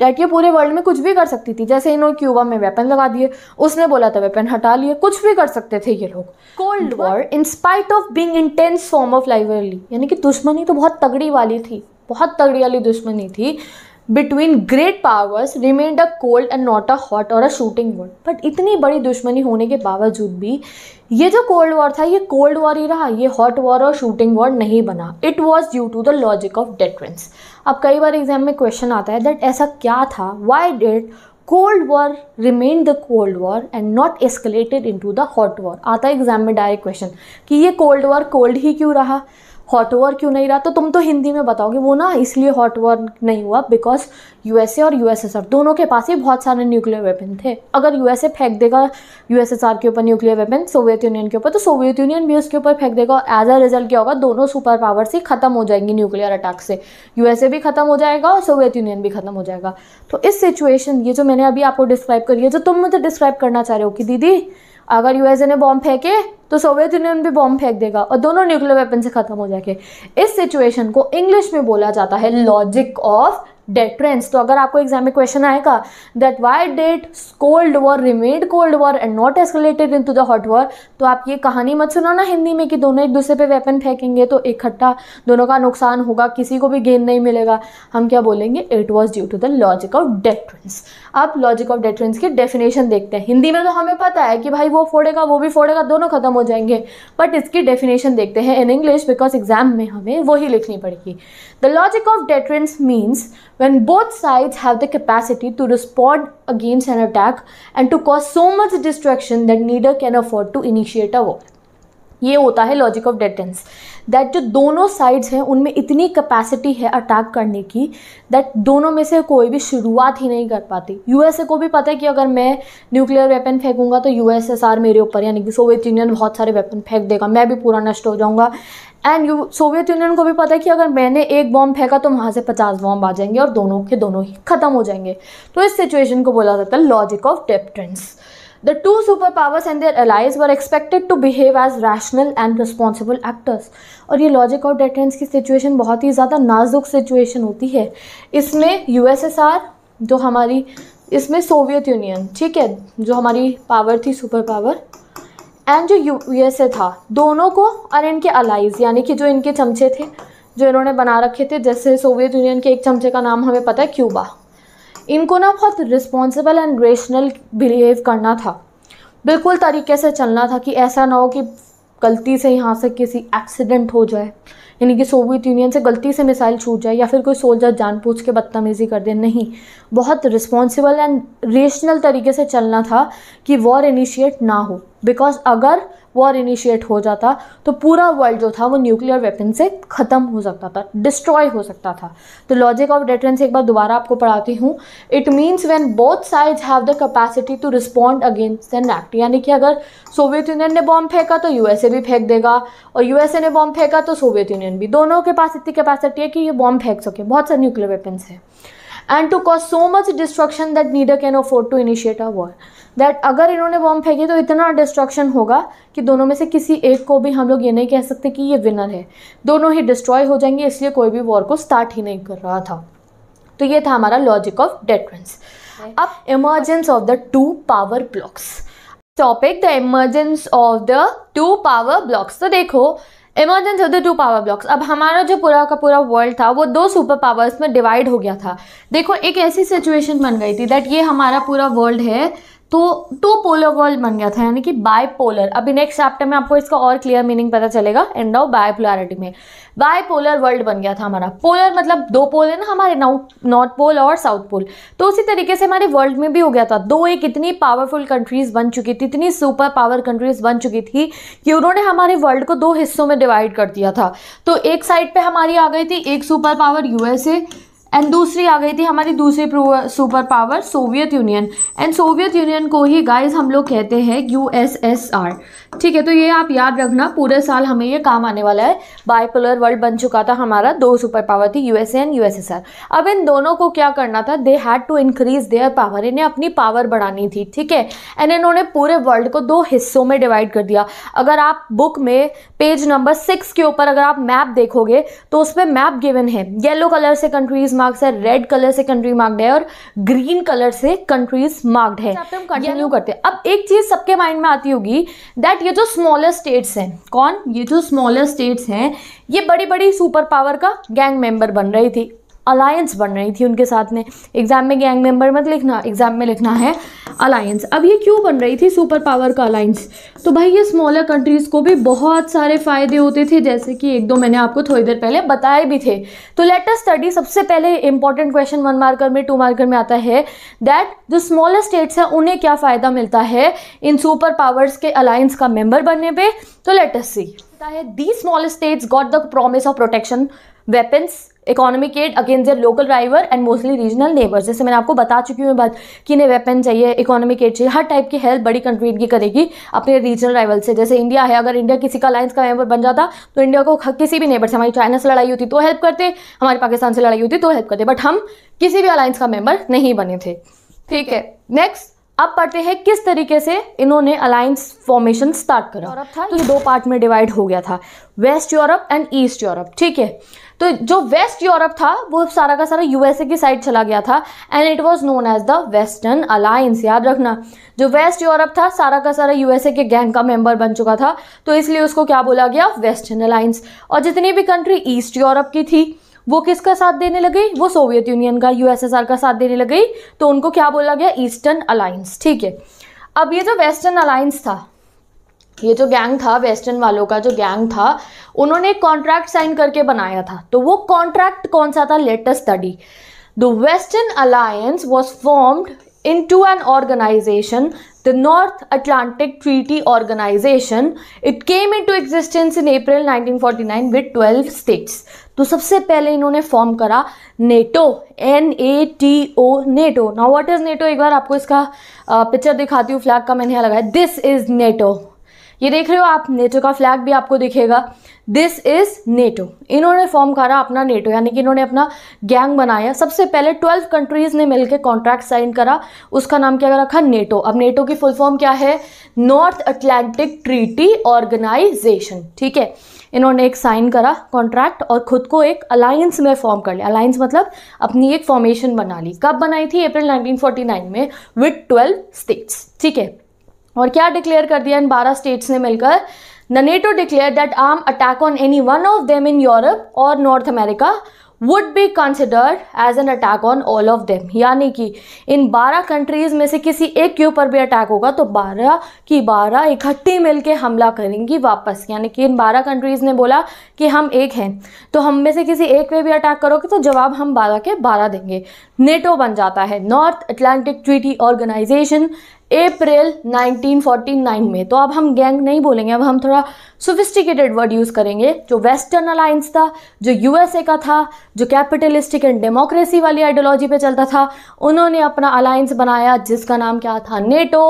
डेट ये पूरे वर्ल्ड में कुछ भी कर सकती थी जैसे इन्होंने क्यूबा में वेपन लगा दिए उसने बोला था वेपन हटा लिए कुछ भी कर सकते थे ये लोग cold war in spite of being intense form of rivalry यानी कि दुश्मनी तो बहुत तगड़ी वाली थी बहुत तगड़ी वाली दुश्मनी थी between great powers remained a cold and not a hot और अ शूटिंग वॉर बट इतनी बड़ी दुश्मनी होने के बावजूद भी ये जो कोल्ड वॉर था ये कोल्ड वॉर ही रहा ये हॉट वॉर और शूटिंग वॉर नहीं बना it was due to the logic of deterrence अब कई बार एग्जाम में क्वेश्चन आता है दैट ऐसा क्या था why did cold war remain the cold war and not escalated into the hot war आता है एग्जाम में डायरेक्ट क्वेश्चन कि ये कोल्ड वॉर कोल्ड ही क्यों रहा हॉट वॉर क्यों नहीं रहा तो तुम तो हिंदी में बताओगे वो ना इसलिए हॉट वॉर नहीं हुआ बिकॉज यूएसए और यूएसएसआर दोनों के पास ही बहुत सारे न्यूक्लियर वेपन थे अगर यूएसए फेंक देगा यूएसएसआर के ऊपर न्यूक्लियर वेपन सोवियत यूनियन के ऊपर तो सोवियत यूनियन भी उसके ऊपर फेंक देगा एज अ रिजल्ट क्या होगा दोनों सुपर पावर्स ही खत्म हो जाएंगी न्यूक्लियर अटैक से यूएसए भी खत्म हो जाएगा और सोवियत यूनियन भी खत्म हो जाएगा तो इस सिचुएशन ये जो मैंने अभी आपको डिस्क्राइब करी है जो तुम मुझे डिस्क्राइब करना चाह रहे हो कि दीदी अगर यूएसए ने बॉम्ब फेंके तो सोवियत यूनियन भी बॉम्ब फेंक देगा और दोनों न्यूक्लियर वेपन से खत्म हो जाएंगे इस सिचुएशन को इंग्लिश में बोला जाता है लॉजिक ऑफ डेटरेंस तो अगर आपको एग्जाम में क्वेश्चन आएगा that why did cold war remained cold war and not related into the hot war तो आप ये कहानी मत सुनो ना हिंदी में कि दोनों एक दूसरे पे वेपन फेंकेंगे तो इकट्ठा दोनों का नुकसान होगा किसी को भी गेन नहीं मिलेगा हम क्या बोलेंगे it was due to the logic of deterrence आप लॉजिक ऑफ डेटरेंस की डेफिनेशन देखते हैं हिंदी में तो हमें पता है कि भाई वो फोड़ेगा वो भी फोड़ेगा दोनों खत्म हो जाएंगे बट इसकी डेफिनेशन देखते हैं इन इंग्लिश बिकॉज एग्जाम में हमें वही लिखनी पड़ेगी The logic of deterrence means when both sides have the capacity to respond against an attack and to cause so much destruction that neither can afford to initiate a war. ये होता है logic of डेटेंस that जो दोनों sides हैं उनमें इतनी capacity है attack करने की दैट दोनों में से कोई भी शुरुआत ही नहीं कर पाती यूएसए को भी पता है कि अगर मैं न्यूक्लियर वेपन फेंकूंगा तो यूएसएसआर मेरे ऊपर यानी कि सोवियत यूनियन बहुत सारे वेपन फेंक देगा मैं भी पूरा नष्ट हो जाऊंगा एंड यू सोवियत यूनियन को भी पता है कि अगर मैंने एक बॉम्ब फेंका तो वहाँ से पचास बॉम्ब आ जाएंगे और दोनों के दोनों ही ख़त्म हो जाएंगे तो इस सिचुएशन को बोला जाता है logic of deterrence two super powers and their allies were expected to behave as rational and responsible actors और ये लॉजिक ऑफ डेटेंस की सिचुएशन बहुत ही ज़्यादा नाजुक सिचुएशन होती है इसमें यू जो हमारी इसमें सोवियत यूनियन ठीक है जो हमारी पावर थी सुपर पावर एंड जो यूएसए था दोनों को और इनके अलाइज यानी कि जो इनके चमचे थे जो इन्होंने बना रखे थे जैसे सोवियत यूनियन के एक चमचे का नाम हमें पता है क्यूबा इनको ना बहुत रिस्पॉन्सिबल एंड रेशनल बिहेव करना था बिल्कुल तरीके से चलना था कि ऐसा ना हो कि गलती से यहाँ से किसी एक्सीडेंट हो जाए यानी कि सोवियत यूनियन से गलती से मिसाइल छूट जाए या फिर कोई सोल्जर जानबूझ के बदतमीज़ी कर दे नहीं बहुत रिस्पॉन्सिबल एंड रेशनल तरीके से चलना था कि वॉर इनिशिएट ना हो बिकॉज अगर वॉर इनिशिएट हो जाता तो पूरा वर्ल्ड जो था वो न्यूक्लियर वेपन से ख़त्म हो सकता था डिस्ट्रॉय हो सकता था तो लॉजिक ऑफ डेटरेंस एक बार दोबारा आपको पढ़ाती हूँ it means when both sides have the capacity to respond against an act यानी कि अगर सोवियत यूनियन ने बॉम्ब फेंका तो यूएसए भी फेंक देगा और यूएसए ने बॉम्ब फेंका तो सोवियत यूनियन भी दोनों के पास इतनी कैपेसिटी है कि ये बॉम्ब फेंक सके बहुत सारे न्यूक्लियर वेपन्स हैं and to cause so much destruction that neither can afford to initiate a war that अगर इन्होंने बॉम्ब फेंकी तो इतना डिस्ट्रक्शन होगा कि दोनों में से किसी एक को भी हम लोग ये नहीं कह सकते कि ये विनर है दोनों ही डिस्ट्रॉय हो जाएंगे इसलिए कोई भी वॉर को स्टार्ट ही नहीं कर रहा था तो ये था हमारा लॉजिक ऑफ डेटरेंस अब emergence of the two power blocs topic the emergence of the two power blocs तो देखो emergence of the two power blocs अब हमारा जो पूरा का पूरा वर्ल्ड था वो दो सुपर पावर्स में डिवाइड हो गया था देखो एक ऐसी सिचुएशन बन गई थी दैट ये हमारा पूरा वर्ल्ड है तो टू पोलर वर्ल्ड बन गया था यानी कि बायपोलर अभी नेक्स्ट चैप्टर में आपको इसका और क्लियर मीनिंग पता चलेगा एंड ऑफ बायपोलरिटी में बायपोलर वर्ल्ड बन गया था हमारा पोलर मतलब दो पोल है ना हमारे नॉर्थ पोल और साउथ पोल तो उसी तरीके से हमारे वर्ल्ड में भी हो गया था दो एक इतनी पावरफुल कंट्रीज बन चुकी थी इतनी सुपर पावर कंट्रीज बन चुकी थी कि उन्होंने हमारे वर्ल्ड को दो हिस्सों में डिवाइड कर दिया था तो एक साइड पर हमारी आ गई थी एक सुपर पावर यूएसए एंड दूसरी आ गई थी हमारी दूसरी super power Soviet Union and Soviet Union को ही गाइज हम लोग कहते हैं यू एस एस आर ठीक है तो ये आप याद रखना पूरे साल हमें ये काम आने वाला है बाइपोलर वर्ल्ड बन चुका था हमारा दो सुपर पावर थी यूएसए एंड यूएसएसआर अब इन दोनों को क्या करना था they had to increase their power इन्हें अपनी पावर बढ़ानी थी ठीक है एंड इन्होंने पूरे वर्ल्ड को दो हिस्सों में डिवाइड कर दिया अगर आप बुक में पेज नंबर सिक्स के ऊपर अगर आप मैप देखोगे तो उस पर मैप गिवन है येलो कलर से कंट्रीज मार्क्स है रेड कलर से कंट्री मार्क्ड है और ग्रीन कलर से कंट्रीज मार्क्ड है अच्छा, कंटिन्यू करते हैं अब एक चीज सबके माइंड में आती होगी दैट ये जो स्मॉलर स्टेट्स हैं कौन ये जो स्मॉलर स्टेट्स हैं ये बड़ी बड़ी सुपर पावर का गैंग मेंबर बन रही थी अलायंस बन रही थी उनके साथ में एग्ज़ाम में गैंग मेंबर मत लिखना एग्ज़ाम में लिखना है अलायंस अब ये क्यों बन रही थी सुपर पावर का अलायंस तो भाई ये स्मॉलर कंट्रीज़ को भी बहुत सारे फ़ायदे होते थे जैसे कि एक दो मैंने आपको थोड़ी देर पहले बताए भी थे तो लेट अस स्टडी सबसे पहले इंपॉर्टेंट क्वेश्चन वन मार्कर में टू मार्कर में आता है दैट जो स्मॉलर स्टेट्स हैं उन्हें क्या फ़ायदा मिलता है इन सुपर पावर्स के अलायंस का मेंबर बनने पर तो लेटेस्ट सी है the small states got the promise of protection weapons economic aid against their local ड्राइवर एंड मोस्टली रीजनल नेबर्स जैसे मैंने आपको बता चुकी हूँ बात कि इन्हें वेपन चाहिए इकोनॉमिक एड चाहिए हर टाइप की हेल्प बड़ी कंट्री की करेगी अपने रीजनल राइवल से जैसे इंडिया है अगर इंडिया किसी का अलायंस का मेंबर बन जाता तो इंडिया को किसी भी नेबर से हमारी चाइना से लड़ाई होती तो हेल्प करते हमारे पाकिस्तान से लड़ाई होती तो हेल्प करते बट हम किसी भी अलायंस का मेंबर नहीं बने थे ठीक है नेक्स्ट अब पढ़ते हैं किस तरीके से इन्होंने अलायंस फॉर्मेशन स्टार्ट करा था तो दो पार्ट में डिवाइड हो गया था west Europe and east Europe ठीक है तो जो वेस्ट यूरोप था वो सारा का सारा यूएसए की साइड चला गया था and it was known as the western alliance याद रखना जो वेस्ट यूरोप था सारा का सारा यूएसए के गैंग का मेंबर बन चुका था तो इसलिए उसको क्या बोला गया वेस्टर्न अलायंस और जितनी भी कंट्री ईस्ट यूरोप की थी वो किसका साथ देने लगी वो सोवियत यूनियन का यूएसएसआर का साथ देने लगी तो उनको क्या बोला गया ईस्टर्न अलायंस ठीक है अब ये जो वेस्टर्न अलायंस था ये जो गैंग था वेस्टर्न वालों का जो गैंग था उन्होंने कॉन्ट्रैक्ट साइन करके बनाया था तो वो कॉन्ट्रैक्ट कौन सा था let's study the western alliance was formed into an organisation the North Atlantic Treaty Organization it came into existence in April 1949 with 12 states तो सबसे पहले इन्होंने फॉर्म करा NATO N A T O NATO now what is NATO एक बार आपको इसका picture दिखाती हूँ फ्लैग का मैंने यहाँ लगाया दिस इज नेटो ये देख रहे हो आप नेटो का फ्लैग भी आपको दिखेगा दिस इज नेटो इन्होंने फॉर्म करा अपना नेटो यानी कि इन्होंने अपना गैंग बनाया सबसे पहले ट्वेल्व कंट्रीज़ ने मिलकर कॉन्ट्रैक्ट साइन करा उसका नाम क्या रखा नेटो अब नेटो की फुल फॉर्म क्या है नॉर्थ अटलांटिक ट्रीटी ऑर्गेनाइजेशन ठीक है इन्होंने एक साइन करा कॉन्ट्रैक्ट और खुद को एक अलायंस में फॉर्म कर लिया अलायंस मतलब अपनी एक फॉर्मेशन बना ली कब बनाई थी अप्रैल 1949 में विथ 12 स्टेट्स ठीक है और क्या डिक्लेयर कर दिया इन बारह स्टेट्स ने मिलकर the NATO declare that arm attack on any one of them in Europe और North America would be considered as an attack on all of them यानी कि इन बारह कंट्रीज़ में से किसी एक के ऊपर भी अटैक होगा तो बारह की बारह इकट्ठी के हमला करेंगी वापस यानी कि इन बारह कंट्रीज़ ने बोला कि हम एक हैं तो हम में से किसी एक पे भी अटैक करोगे तो जवाब हम बारह के बारह देंगे नेटो बन जाता है North Atlantic Treaty Organization April 1949 में तो अब हम गैंग नहीं बोलेंगे अब हम थोड़ा सोफिस्टिकेटेड वर्ड यूज़ करेंगे जो वेस्टर्न अलायंस था जो यूएसए का था जो कैपिटलिस्टिक एंड डेमोक्रेसी वाली आइडियोलॉजी पे चलता था उन्होंने अपना अलायंस बनाया जिसका नाम क्या था नेटो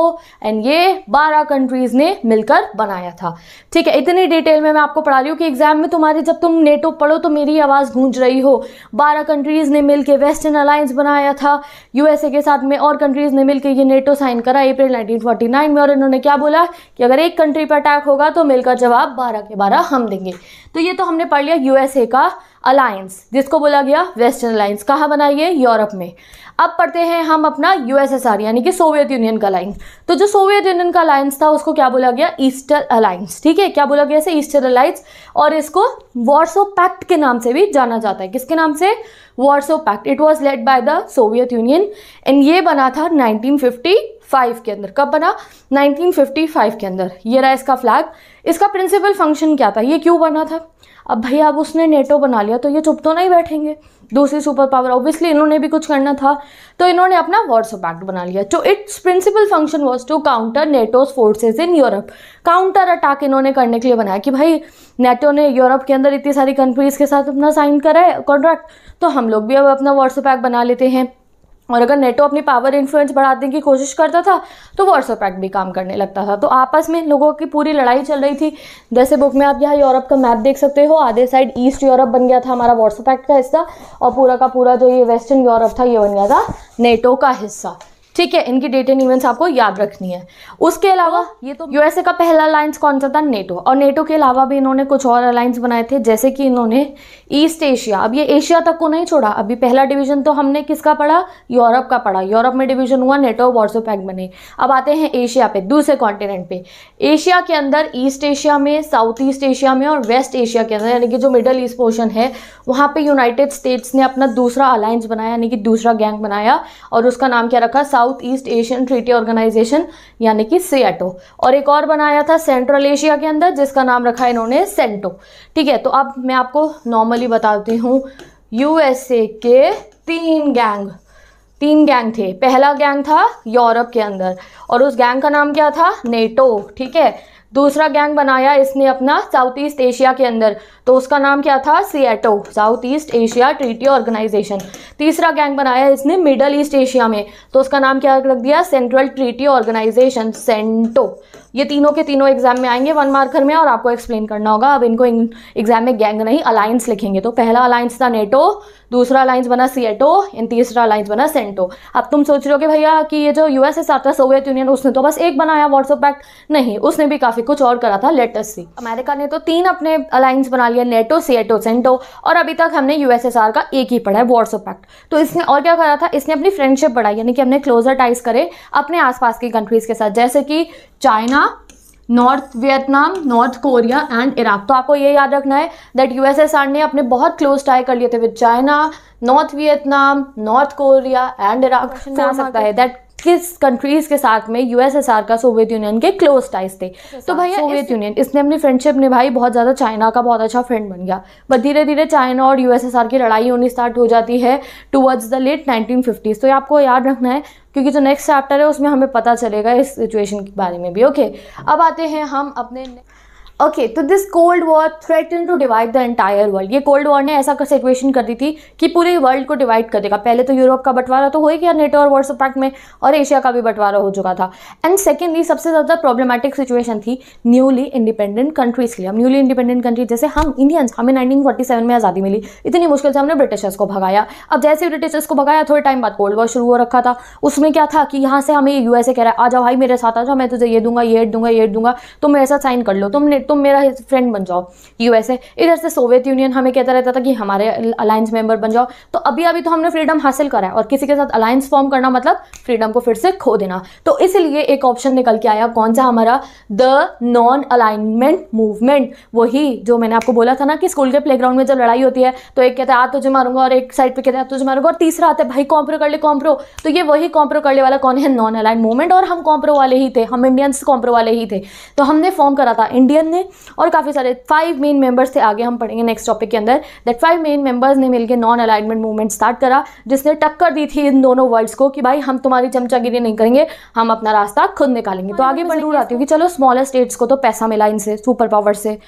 एंड ये बारह कंट्रीज़ ने मिलकर बनाया था ठीक है इतनी डिटेल में मैं आपको पढ़ा रही हूँ कि एग्जाम में तुम्हारे जब तुम नेटो पढ़ो तो मेरी आवाज़ गूंज रही हो बारह कंट्रीज़ ने मिलकर वेस्टर्न अलायंस बनाया था यूएसए के साथ में और कंट्रीज़ ने मिलकर ये नेटो साइन करा अप्रैल 1949 में और इन्होंने क्या बोला कि अगर एक कंट्री पर अटैक होगा तो मिल का जवाब बारह के बारह हम देंगे तो ये तो हमने पढ़ लिया यूएसए का अलायंस जिसको बोला गया वेस्टर्न अलायंस कहाँ बनाइए यूरोप में अब पढ़ते हैं हम अपना यूएसएसआर यानी कि सोवियत यूनियन का अलायंस तो जो सोवियत यूनियन का अलायंस था उसको क्या बोला गया ईस्टर अलायंस ठीक है क्या बोला गया इसे ईस्टर अलायंस और इसको वॉर्सो पैक्ट के नाम से भी जाना जाता है किसके नाम से Warsaw Pact it was led by the Soviet Union and ये बना था नाइनटीन फाइव के अंदर कब बना 1955 के अंदर ये रहा इसका फ्लैग इसका प्रिंसिपल फंक्शन क्या था ये क्यों बना था अब भाई अब उसने नेटो बना लिया तो ये चुप तो नहीं बैठेंगे दूसरी सुपर पावर ऑब्वियसली इन्होंने भी कुछ करना था तो इन्होंने अपना वॉर्सो पैक्ट बना लिया तो its principal function was to counter NATO's forces in Europe counter attack इन्होंने करने के लिए बनाया कि भाई नेटो ने यूरोप के अंदर इतनी सारी कंट्रीज़ के साथ अपना साइन करा है कॉन्ट्रैक्ट तो हम लोग भी अब अपना व्हाट्सअप पैक्ट बना लेते हैं और अगर नेटो अपनी पावर इन्फ्लुएंस बढ़ाने की कोशिश करता था तो वार्सो पैक्ट भी काम करने लगता था तो आपस में लोगों की पूरी लड़ाई चल रही थी जैसे बुक में आप यहाँ यूरोप का मैप देख सकते हो आधे साइड ईस्ट यूरोप बन गया था हमारा वार्सो पैक्ट का हिस्सा और पूरा का पूरा जो ये वेस्टर्न यूरोप था ये बन गया था नेटो का हिस्सा ठीक है इनकी डेट एंड इवेंट्स आपको याद रखनी है उसके अलावा ये तो यूएसए का पहला अलायंस कौन सा था नेटो और नेटो के अलावा भी इन्होंने कुछ और अलायंस बनाए थे जैसे कि इन्होंने ईस्ट एशिया अब ये एशिया तक को नहीं छोड़ा अभी पहला डिवीजन तो हमने किसका पढ़ा यूरोप का पढ़ा यूरोप में डिवीजन हुआ नेटो वॉर्सो पैक बने अब आते हैं एशिया पे दूसरे कॉन्टिनेंट पे एशिया के अंदर ईस्ट एशिया में साउथ ईस्ट एशिया में और वेस्ट एशिया के अंदर यानी कि जो मिडल ईस्ट पोर्शन है वहाँ पर यूनाइटेड स्टेट्स ने अपना दूसरा अलायंस बनाया यानी कि दूसरा गैंग बनाया और उसका नाम क्या रखा south south east Asian Treaty Organization यानी कि सेटो और एक और बनाया था सेंट्रल एशिया के अंदर जिसका नाम रखा इन्होंने सेंटो ठीक है तो अब मैं आपको नॉर्मली बताती हूँ यूएसए के तीन गैंग तीन गैंग थे पहला गैंग था यूरोप के अंदर और उस गैंग का नाम क्या था नेटो ठीक है दूसरा गैंग बनाया इसने अपना साउथ ईस्ट एशिया के अंदर तो उसका नाम क्या था SEATO south east Asia Treaty Organization तीसरा गैंग बनाया इसने मिडल ईस्ट एशिया में तो उसका नाम क्या रख दिया सेंट्रल ट्रीटी ऑर्गेनाइजेशन सेंटो ये तीनों के तीनों एग्जाम में आएंगे वन मार्कर में और आपको एक्सप्लेन करना होगा अब इनको एग्जाम में गैंग नहीं अलायंस लिखेंगे तो पहला अलायंस था नेटो दूसरा अलायंस बना सीएटो एंड तीसरा अलायंस बना सेंटो अब तुम सोच रहे हो कि भैया कि ये जो यूएसएसआर था सोवियत यूनियन उसने तो बस एक बनाया व्हाट्सअप पैक्ट नहीं उसने भी काफ़ी कुछ और करा था लेटेस्ट सी अमेरिका ने तो तीन अपने अलायंस बना लिया नेटो सीएटो सेंटो और अभी तक हमने यूएसएसआर का एक ही पढ़ा है व्हाट्सअप पैक्ट तो इसने और क्या करा था इसने अपनी फ्रेंडशिप बढ़ाई यानी कि हमने क्लोजर टाइज करे अपने आसपास की कंट्रीज़ के साथ जैसे कि China North Vietnam North Korea and Iraq तो आपको ये याद रखना है दैट यूएसएसआर ने अपने बहुत क्लोज टाई कर लिए थे with China North Vietnam North Korea and Iraq में आ सकता है दैट किस कंट्रीज के साथ में यूएसएसआर का सोवियत यूनियन के क्लोज टाइज थे तो भैया सोवियत यूनियन इसने अपनी फ्रेंडशिप निभाई बहुत ज़्यादा चाइना का बहुत अच्छा फ्रेंड बन गया बट धीरे धीरे चाइना और यूएसएसआर की लड़ाई होनी स्टार्ट हो जाती है towards the late nineteen fifties तो ये आपको याद रखना है क्योंकि जो नेक्स्ट चैप्टर है उसमें हमें पता चलेगा इस सिचुएशन के बारे में भी ओके अब आते हैं हम अपने ओके तो this cold war threaten to divide the entire world ये कोल्ड वॉर ने ऐसा सिचुएशन कर दी थी कि पूरे वर्ल्ड को डिवाइड कर देगा पहले तो यूरोप का बंटवारा तो हो ही गया नेटो और वर्ल्ड पैक्ट में और एशिया का भी बंटवारा हो चुका था एंड सेकेंडली सबसे ज़्यादा प्रॉब्लमेटिक सिचुएशन थी न्यूली इंडिपेंडेंट कंट्रीज़ के लिए हम न्यूली इंडिपेंडेंट कंट्री जैसे हम इंडियंस हमें नाइनटीन में आज़ादी मिली इतनी मुश्किल से हमने ब्रिटिशर्स को भगाया अब जैसे ब्रिटिशर्स को भगाया थोड़े टाइम बाद कोल्ड वॉर शुरू हो रखा था उसमें क्या था कि यहाँ से हमें यूएसए कह रहा है आ जाओ भाई मेरे साथ आ जाओ मैं तुझे ये दूंगा ये दूंगा ये दूंगा तुम मेरे साथ साइन कर लो तुमने तुम मेरा फ्रेंड बन जाओ यूएसए इधर से सोवियत यूनियन हमें कहता रहता था कि हमारे अलायंस मेंबर बन जाओ तो अभी अभी तो हमने फ्रीडम हासिल करा है और किसी के साथ अलायंस फॉर्म करना मतलब फ्रीडम को फिर से खो देना तो इसलिए एक ऑप्शन निकल के आया कौन सा हमारा द नॉन अलाइनमेंट मूवमेंट वही जो मैंने आपको बोला था ना कि स्कूल के प्ले में जब लड़ाई होती है तो एक कहता है आ तुझे मारूंगा और एक साइड पर कहता है तुझे मारूंगा और तीसरा आता है भाई कॉम्प्रो कर ले कॉम्प्रो तो ये वही कॉम्प्रो कर ले वाला कौन है नॉन अलाइन मूवमेंट और हम कॉम्प्रो वाले ही थे हम इंडियंस कॉम्प्रो वाले ही थे तो हमने फॉर्म करा था इंडियन चेयरमैन और काफ़ी सारे फाइव मेन मेंबर्स थे आगे हम पढ़ेंगे नेक्स्ट टॉपिक के अंदर दैट फाइव मेन मेंबर्स ने मिलकर नॉन अलाइनमेंट मूवमेंट स्टार्ट करा जिसने टक्कर दी थी इन दोनों वर्ल्ड्स को कि भाई हम तुम्हारी चमचागिरी नहीं करेंगे हम अपना रास्ता खुद निकालेंगे तो आगे मैं जरूर आती हूँ कि चलो स्मॉलर स्टेट्स को तो पैसा मिला इनसे सुपर पावर से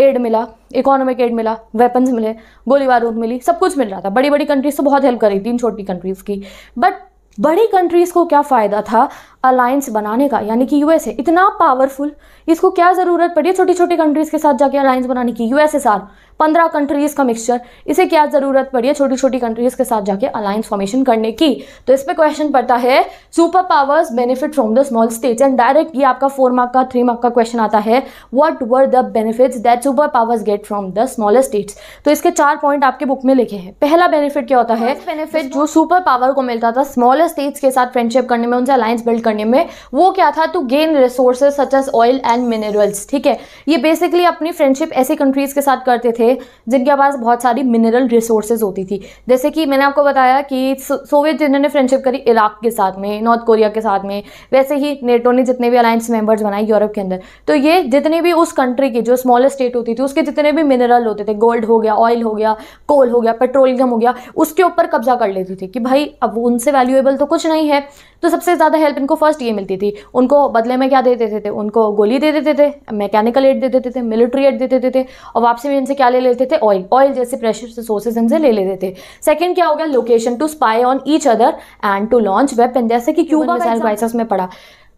एड मिला इकोनॉमिक एड मिला वेपन्स मिले गोली बारूद मिली सब कुछ मिल रहा था बड़ी बड़ी कंट्रीज तो बहुत हेल्प कर रही थी इन छोटी कंट्रीज़ की बट बड़ी कंट्रीज़ को क्या फ़ायदा था अलायंस बनाने का यानी कि यूएसए इतना पावरफुल इसको क्या ज़रूरत पड़ी है छोटी छोटी कंट्रीज़ के साथ जाके अलायंस बनाने की यूएसएसआर पंद्रह कंट्रीज़ का मिक्सचर इसे क्या ज़रूरत पड़ी है छोटी छोटी कंट्रीज़ के साथ जाके अलायंस फॉर्मेशन करने की तो इस पर क्वेश्चन पड़ता है super powers benefit from the small state and direct ये आपका फोर मार्क का थ्री मार्क का क्वेश्चन आता है whether the benefit that super powers get from the small states तो इसके चार पॉइंट आपके बुक में लिखे हैं पहला बेनिफिट क्या होता है बेनिफिट जो सुपर पावर को मिलता था स्मॉल स्टेट्स के साथ फ्रेंडशिप करने में उनसे अलायंस बिल्ड करने में वो क्या था to gain resources such as oil and minerals ठीक है ये बेसिकली अपनी फ्रेंडशिप ऐसी कंट्रीज़ के साथ करते थे जिनके पास बहुत सारी मिनरल रिसोर्सेज होती थी जैसे कि मैंने आपको बताया कि सोवियत यूनियन ने फ्रेंडशिप करी इराक के साथ में नॉर्थ कोरिया के साथ में वैसे ही नेटो ने जितने भी अलायंस मेंबर्स बनाए यूरोप के अंदर तो ये जितने भी उस कंट्री की जो स्मॉलेस्ट स्टेट होती थी उसके जितने भी मिनरल होते थे गोल्ड हो गया ऑयल हो गया कोल हो गया पेट्रोलियम हो गया उसके ऊपर कब्जा कर लेती थी कि भाई अब उनसे वैल्यूएबल तो कुछ नहीं है तो सबसे ज़्यादा हेल्प इनको फर्स्ट ये मिलती थी उनको बदले में क्या दे देते थे उनको गोली दे देते थे मैकेनिकल एड दे देते थे मिलिट्री एड दे देते थे और वापसी में इनसे क्या ले लेते थे ऑयल ऑयल जैसे प्रेशर सोर्सेज इनसे ले लेते थे सेकेंड क्या हो गया location to spy on each other and to launch weapon जैसे कि क्यूबा मिसाइल क्राइसिस में पड़ा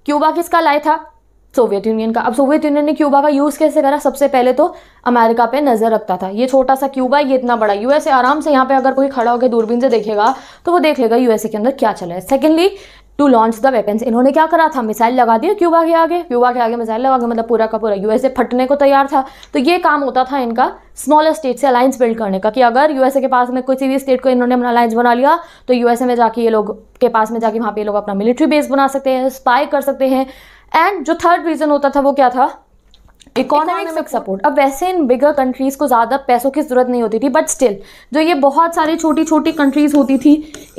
क्यूबा किसका लाए था सोवियत यूनियन का अब सोवियत यूनियन ने क्यूबा का यूज़ कैसे करा सबसे पहले तो अमेरिका पे नज़र रखता था ये छोटा सा क्यूबा ये इतना बड़ा यूएसए आराम से यहाँ पे अगर कोई खड़ा होकर दूरबीन से देखेगा तो वो देख लेगा यूएसए के अंदर क्या चला है secondly to launch the weapons इन्होंने क्या करा था मिसाइल लगा दी क्यूबा के आगे क्यूबा के आगे मिसाइल लगा के मतलब पूरा का पूरा यूएसए फटने को तैयार था तो ये काम होता था इनका स्मॉलर स्टेट से अलायंस बिल्ड करने का कि अगर यूएसए के पास में किसी भी स्टेट को इन्होंने अपना अलायंस बना लिया तो यूएसए में जाके ये लोग के पास में जाके वहाँ पे ये लोग अपना मिलिट्री बेस बना सकते हैं स्पाई कर सकते हैं एंड जो थर्ड रीज़न होता था वो क्या था इकोनॉमिक सपोर्ट अब वैसे इन बिगर कंट्रीज़ को ज़्यादा पैसों की ज़रूरत नहीं होती थी बट स्टिल जो ये बहुत सारी छोटी छोटी कंट्रीज़ होती थी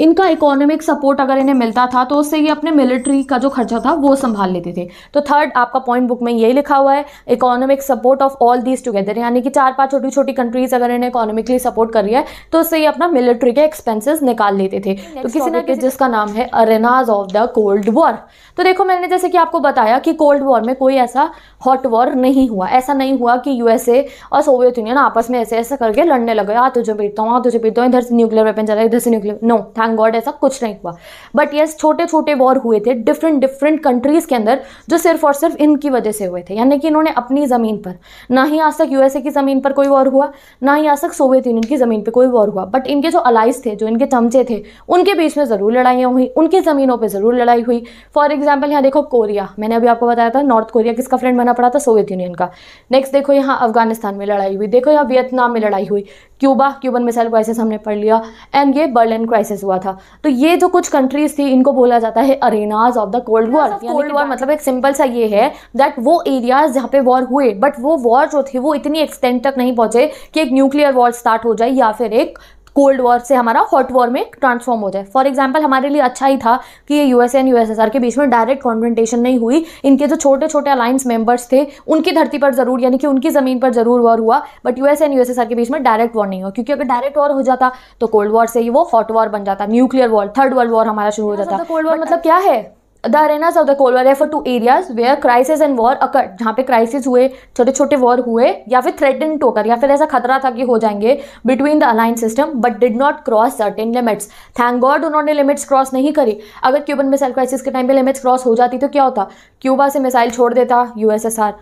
इनका इकोनॉमिक सपोर्ट अगर इन्हें मिलता था तो उससे ये अपने मिलिट्री का जो खर्चा था वो संभाल लेते थे तो थर्ड आपका पॉइंट बुक में यही लिखा हुआ है economic support of all these together यानी कि चार पांच छोटी छोटी कंट्रीज़ अगर इन्हें इकोनॉमिकली सपोर्ट कर रही है तो उससे ये अपना मिलिट्री के एक्सपेंसिस निकाल लेते थे तो किसी ना किसी जिसका नाम है arenas of the cold war तो देखो मैंने जैसे कि आपको बताया कि कोल्ड वॉर में कोई ऐसा हॉट वॉर नहीं नहीं हुआ ऐसा नहीं हुआ कि यूएसए और सोवियत यूनियन आपस में ऐसे ऐसा करके लड़ने लगे आ तुझे पीटता हूँ तुझे पीटता हूँ इधर से न्यूक्लियर वेपन चला इधर से न्यूक्लियर नो थैंक गॉड ऐसा कुछ नहीं हुआ बट येस छोटे छोटे वॉर हुए थे डिफरेंट डिफरेंट कंट्रीज़ के अंदर जो सिर्फ और सिर्फ इनकी वजह से हुए थे यानी कि इन्होंने अपनी ज़मीन पर ना ही आज तक यूएसए की ज़मीन पर कोई वॉर हुआ ना ही आज तक सोवियत यूनियन की ज़मीन पर कोई वॉर हुआ बट इनके जो अलाइज थे जो इनके चमचे थे उनके बीच में ज़रूर लड़ाइयाँ हुई उनकी ज़मीनों पर ज़रूर लड़ाई हुई फॉर एग्जाम्पल यहाँ देखो कोरिया मैंने अभी आपको बताया था नॉर्थ कोरिया किसका फ्रेंड बना पड़ा था सोवियत यूनियन उनका नेक्स्ट देखो यहाँ अफगानिस्तान में लड़ाई हुई देखो यहाँ वियतनाम में लड़ाई हुई क्यूबा क्यूबन मिसाइल क्राइसिस हमने पढ़ लिया एंड ये बर्लिन क्राइसिस हुआ था तो ये जो कुछ कंट्रीज थी इनको बोला जाता है arenas of the cold war cold war मतलब एक सिंपल सा ये है दैट वो एरियाज जहाँ पे वॉर हुए बट वो वॉर जो थी वो इतनी एक्सटेंड तक नहीं पहुंचे कि एक न्यूक्लियर वॉर स्टार्ट हो जाए या फिर एक कोल्ड वॉर से हमारा हॉट वॉर में ट्रांसफॉर्म हो जाए फॉर एग्जाम्पल हमारे लिए अच्छा ही था कि ये यूएसए एंड यूएसएसआर के बीच में डायरेक्ट कॉन्फ्रेंटेशन नहीं हुई इनके जो छोटे छोटे अलायंस मेंबर्स थे उनकी धरती पर जरूर यानी कि उनकी ज़मीन पर जरूर वॉर हुआ बट यूएस एंड यूएसएसआर के बीच में डायरेक्ट वॉर नहीं हुआ क्योंकि अगर डायरेक्ट वॉर हो जाता तो कोल्ड वॉर से ही वो हॉट वॉर बन जाता nuclear war third world war हमारा शुरू हो जाता कोल्ड तो मतलब वॉर मतलब क्या है the arenas of the cold war refer to areas where crisis and war occur जहाँ पे क्राइसिस हुए छोटे छोटे वॉर हुए या फिर थ्रेटन टोकर या फिर ऐसा खतरा था कि हो जाएंगे between the aligned system but did not cross certain limits thank God उन्होंने लिमिट्स क्रॉस नहीं करी अगर क्यूबन मिसाइल क्राइसिस के टाइम पे लिमिट्स क्रॉस हो जाती तो क्या होता क्यूबा से मिसाइल छोड़ देता यूएसएसआर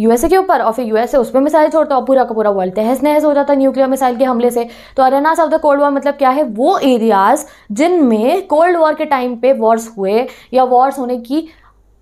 यूएसए के ऊपर और फिर यूएसए उस पर मिसाइल छोड़ता और पूरा का पूरा वर्ल्ड तहस नहस हो जाता न्यूक्लियर मिसाइल के हमले से तो arenas of the cold war मतलब क्या है वो एरियाज जिनमें कोल्ड वॉर के टाइम पे वॉर्स हुए या वॉर्स होने की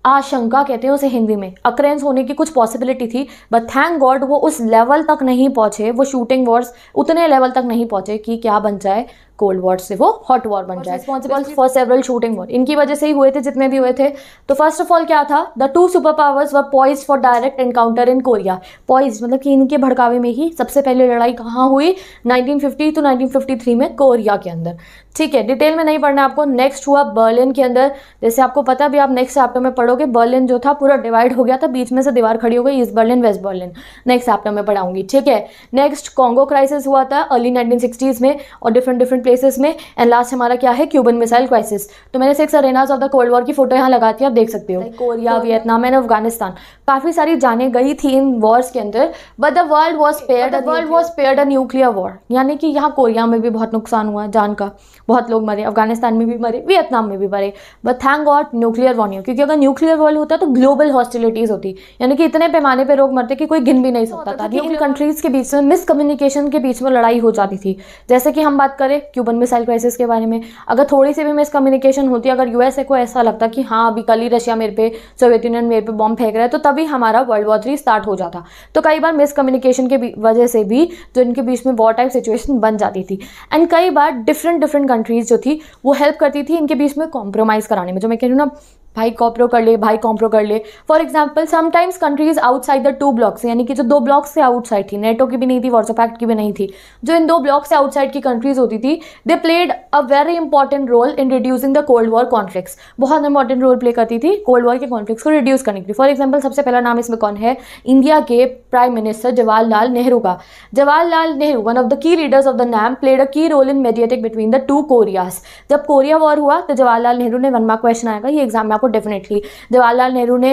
आशंका कहते हैं उसे हिंदी में अक्रेंस होने की कुछ पॉसिबिलिटी थी बट थैंक गॉड वो उस लेवल तक नहीं पहुंचे वो शूटिंग वॉर्स उतने लेवल तक नहीं पहुंचे कि क्या बन जाए कोल्ड वॉर से वो हॉट वॉर बन जाए responsible for several shooting war इनकी वजह से ही हुए थे जितने भी हुए थे तो फर्स्ट ऑफ ऑल क्या था the two super powers were poised for direct encounter in Korea poised मतलब कि इनके भड़कावे में ही सबसे पहले लड़ाई कहाँ हुई 1950 टू थ्री में कोरिया के अंदर ठीक है डिटेल में नहीं पढ़ना आपको नेक्स्ट हुआ बर्लिन के अंदर जैसे आपको पता भी आप नेक्स्ट चैप्टर में पढ़ोगे बर्लिन जो था पूरा डिवाइड हो गया था बीच में से दीवार खड़ी हो गई East Berlin West Berlin next chapter में पढ़ाऊंगी ठीक है नेक्स्ट कॉन्गो क्राइसिस हुआ था अर्ली नाइनटीन में और डिफरेंट डिफरेंट प्लेसेस में एंड लास्ट हमारा क्या है क्यूबन मिसाइल क्राइसिस तो मैंने six arenas of the cold war की फोटो यहाँ लगाती है आप देख सकते हो कोरिया वियतनाम एंड अफगानिस्तान काफ़ी सारी जाने गई थी इन वॉर्स के अंदर but the world was spared the world was spared a nuclear war यानी कि यहाँ कोरिया में भी बहुत नुकसान हुआ जान का बहुत लोग मरे अफगानिस्तान में भी मरे वियतनाम में भी मरे but thank God nuclear war नहीं क्योंकि अगर न्यूक्लियर वॉर होता तो ग्लोबल हॉस्टिलिटीज़ होती यानी कि इतने पैमाने पर लोग मरते कि कोई गिन भी नहीं तो सकता था कंट्रीज़ के बीच में मिसकम्युनिकेशन के बीच में लड़ाई हो जाती थी जैसे कि हम बात करें क्यूबन मिसाइल क्राइसिस के बारे में अगर थोड़ी सी भी मिसकम्युनिकेशन होती है अगर यूएसए को ऐसा लगता कि हाँ अभी कल ही रशिया मेरे पे सोवियत यूनियन मेरे पे बॉम्ब फेंक रहा है तो तभी हमारा वर्ल्ड वॉर थ्री स्टार्ट हो जाता तो कई बार मिसकम्युनिकेशन के वजह से भी जो इनके बीच में वॉर टाइप सिचुएशन बन जाती थी एंड कई बार डिफरेंट डिफरेंट कंट्रीज जो थी वो हेल्प करती थी इनके बीच में कॉम्प्रोमाइज़ कराने में जो मैं कह रही हूँ ना भाई कॉप्रो कर ले भाई कॉम्प्रो कर ले for example sometimes countries outside the two blocks यानी कि जो दो ब्लॉक्स से आउटसाइड थी नेटो की भी नहीं थी वॉट्सअप एक्ट की भी नहीं थी जो इन दो ब्लॉक से आउटसाइड की कंट्रीज होती थी they played a very important role in reducing the cold war conflicts बहुत इंपॉर्टेंट रोल प्ले करती थी कोल्ड वॉर के कॉन्फ्लिक्स को रिड्यूस करने के लिए फॉर एग्जाम्पल सबसे पहला नाम इसमें कौन है इंडिया के प्राइम मिनिस्टर जवाहरलाल नेहरू का Jawaharlal Nehru one of the key leaders of the NAM played a key role in mediating between the two Koreas जब कोरिया वॉर हुआ तो जवाहरलाल नेहरू ने वन मार्क क्वेश्चन आएगा ये एग्जाम में आपको आपको डेफिनेटली जवाहरलाल नेहरू ने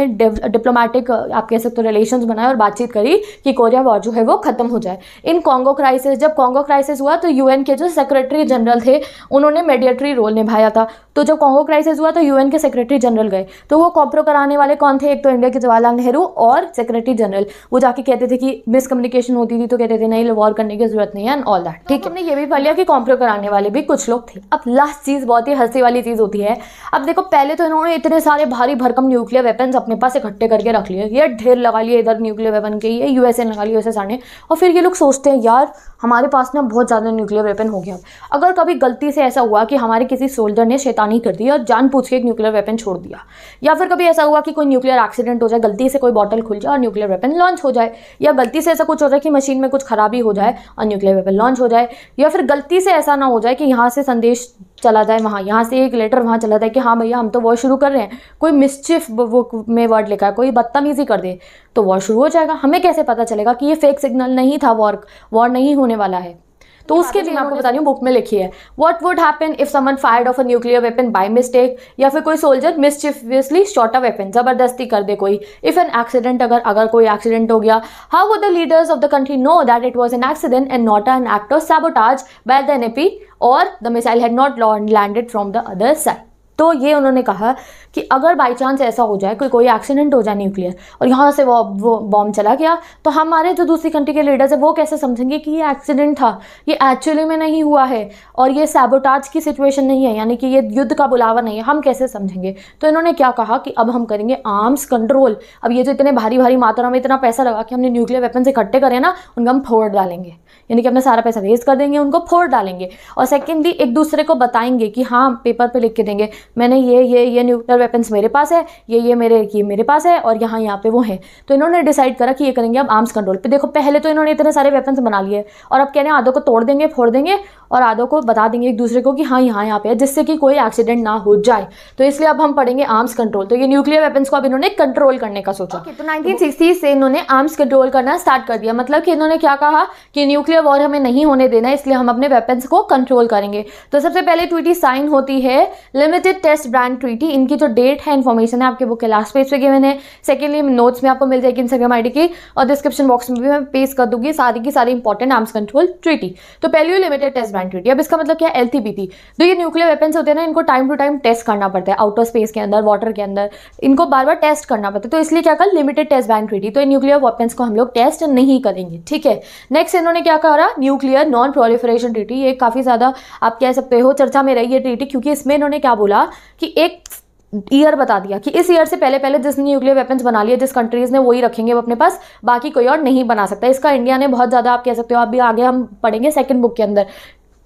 डिप्लोमेटिक आप कह सकते हो रिलेशन बनाए और बातचीत करी कि कोरिया वॉर जो है वो खत्म हो जाए इन कॉन्गो क्राइसिस जब कॉन्गो क्राइसिस हुआ तो यूएन के जो सेक्रेटरी जनरल थे उन्होंने मेडिएटरी रोल निभाया था तो जब कॉन्गो क्राइसिस हुआ तो यूएन के सेक्रेटरी जनरल गए तो वो कॉम्प्रो कराने वाले कौन थे एक तो इंडिया के जवाहरलाल नेहरू और सेक्रेटरी जनरल वो जाके कहते थे कि मिसकम्युनिकेशन होती थी तो कहते थे नहीं वॉर करने की जरूरत नहीं है एंड ऑल दैट ठीक है हमने ये भी पढ़ लिया कि कॉम्प्रो कराने वाले भी कुछ लोग थे अब लास्ट चीज़ बहुत ही हंसी वाली चीज़ होती है अब देखो पहले तो इन्होंने इतने सारे भारी भरकम न्यूक्लियर वेपन्स अपने पास इकट्ठे करके रख लिए ये ढेर लगा लिए इधर न्यूक्लियर वेपन के ये यूएसए लगा लिए यूएसएसआर ने और फिर ये लोग सोचते हैं यार हमारे पास ना बहुत ज़्यादा न्यूक्लियर वेपन हो गया अगर कभी गलती से ऐसा हुआ कि हमारे किसी सोल्जर ने शैतानी कर दी और जान पूछ के एक न्यूक्लियर वेपन छोड़ दिया या फिर कभी ऐसा हुआ कि कोई न्यूक्लियर एक्सीडेंट हो जाए गलती से कोई बॉटल खुल जाए और न्यूक्लियर वेपन लॉन्च हो जाए या गलती से ऐसा कुछ हो जाए कि मशीन में कुछ खराबी हो जाए और न्यूक्लियर वेपन लॉन्च हो जाए या फिर गलती से ऐसा ना हो जाए कि यहाँ से संदेश चला जाए वहाँ यहाँ से एक लेटर वहाँ चला जाए कि हाँ भैया हम तो वॉर शुरू कर रहे हैं कोई मिसचिफ वो में वर्ड लिखा है कोई बदतमीज़ी कर दे तो वॉर शुरू हो जाएगा हमें कैसे पता चलेगा कि ये फेक सिग्नल नहीं था वॉर वॉर नहीं होने वाला है तो उसके लिए मैं आपको बता रही हूँ बुक में लिखी है what would happen if someone fired off a nuclear weapon by mistake या फिर कोई soldier mischievously shot a weapon जबरदस्ती कर दे कोई इफ एन एक्सीडेंट अगर अगर कोई एक्सीडेंट हो गया how would the leaders of the country know that it was an accident and not an act of sabotage by the an और the missile had not launched landed from the other side तो ये उन्होंने कहा कि अगर by chance ऐसा हो जाए कोई कोई एक्सीडेंट हो जाए न्यूक्लियर और यहाँ से वो वो बॉम्ब चला गया तो हमारे जो दूसरी कंट्री के लीडर्स हैं वो कैसे समझेंगे कि ये एक्सीडेंट था ये एक्चुअली में नहीं हुआ है और ये सैबोटाज की सिचुएशन नहीं है यानी कि ये युद्ध का बुलावा नहीं है हम कैसे समझेंगे तो इन्होंने क्या कहा कि अब हम करेंगे आर्म्स कंट्रोल अब ये जो इतने भारी भारी मात्रा में इतना पैसा लगा कि हमने न्यूक्लियर वेपन इकट्ठे करें ना उनको हम फोड़ डालेंगे यानी कि अपना सारा पैसा वेस्ट कर देंगे उनको फोड़ डालेंगे और सेकेंडली एक दूसरे को बताएंगे कि हाँ पेपर पर लिख के देंगे मैंने ये ये ये न्यूक्लियर वेपन्स मेरे पास है ये ये मेरे ये मेरे पास है और यहाँ यहाँ पे वो हैं तो इन्होंने डिसाइड करा कि ये करेंगे अब आर्म्स कंट्रोल पे देखो पहले तो इन्होंने इतने सारे वेपन्स बना लिए और अब कह रहे हैं आधों को तोड़ देंगे फोड़ देंगे और आधों को बता देंगे एक दूसरे को कि हाँ यहाँ यहाँ पे है जिससे कि कोई एक्सीडेंट ना हो जाए तो इसलिए अब हम पढ़ेंगे आर्म्स कंट्रोल तो ये न्यूक्लियर वेपन्स को अब इन्होंने कंट्रोल करने का सोचा तो नाइनटीन से इन्होंने आर्म्स कंट्रोल करना स्टार्ट कर दिया मतलब कि इन्होंने क्या कहा कि न्यूक्लियर वॉर हमें नहीं होने देना इसलिए हम अपने वेपन्स को कंट्रोल करेंगे तो सबसे पहले ट्विटी साइन होती है limited with test ban treaty इनकी जो डेट है इन्फॉर्मेशन है आपके बुक के लास्ट पेज पे गए है सेकेंडली नोट्स में आपको मिल जाएगी इंस्टाग्राम आईडी की और डिस्क्रिप्शन बॉक्स में भी मैं पेस्ट कर दूंगी सारी की सारी इंपॉर्टेंट आर्म्स कंट्रोल ट्रीटी तो ही लिमिटेड टेस्ट ब्रांड ट्रीटी अब इसका मतलब क्या एल थी तो ये न्यूक्लियर वेपन्स होते हैं ना इनको टाइम टू टाइम टेस्ट करना पड़ता है आउटर स्पेस के अंदर वाटर के अंदर इनको बार बार टेस्ट करना पड़ता है तो इसलिए क्या कर लिमिटेड टेस्ट ब्रांड ट्रीटी तो न्यूक्लियर वेपन्स को हम लोग टेस्ट नहीं करेंगे ठीक है नेक्स्ट इन्होंने क्या करा न्यूक्लियर नॉन प्रोलिफरेशन ट्रीटी ये काफ़ी ज़्यादा आप कह सकते हो चर्चा में रही है ट्रीटी क्योंकि इसमें इन्होंने क्या बोला दिया कि एक ईयर बता दिया कि इस ईयर से पहले पहले जिसने न्यूक्लियर वेपन्स बना लिए जिस कंट्रीज़ ने वही रखेंगे वो अपने पास बाकी कोई और नहीं बना सकता इसका इंडिया ने बहुत ज़्यादा आप कह सकते हो आप भी आगे हम पढ़ेंगे सेकंड बुक के अंदर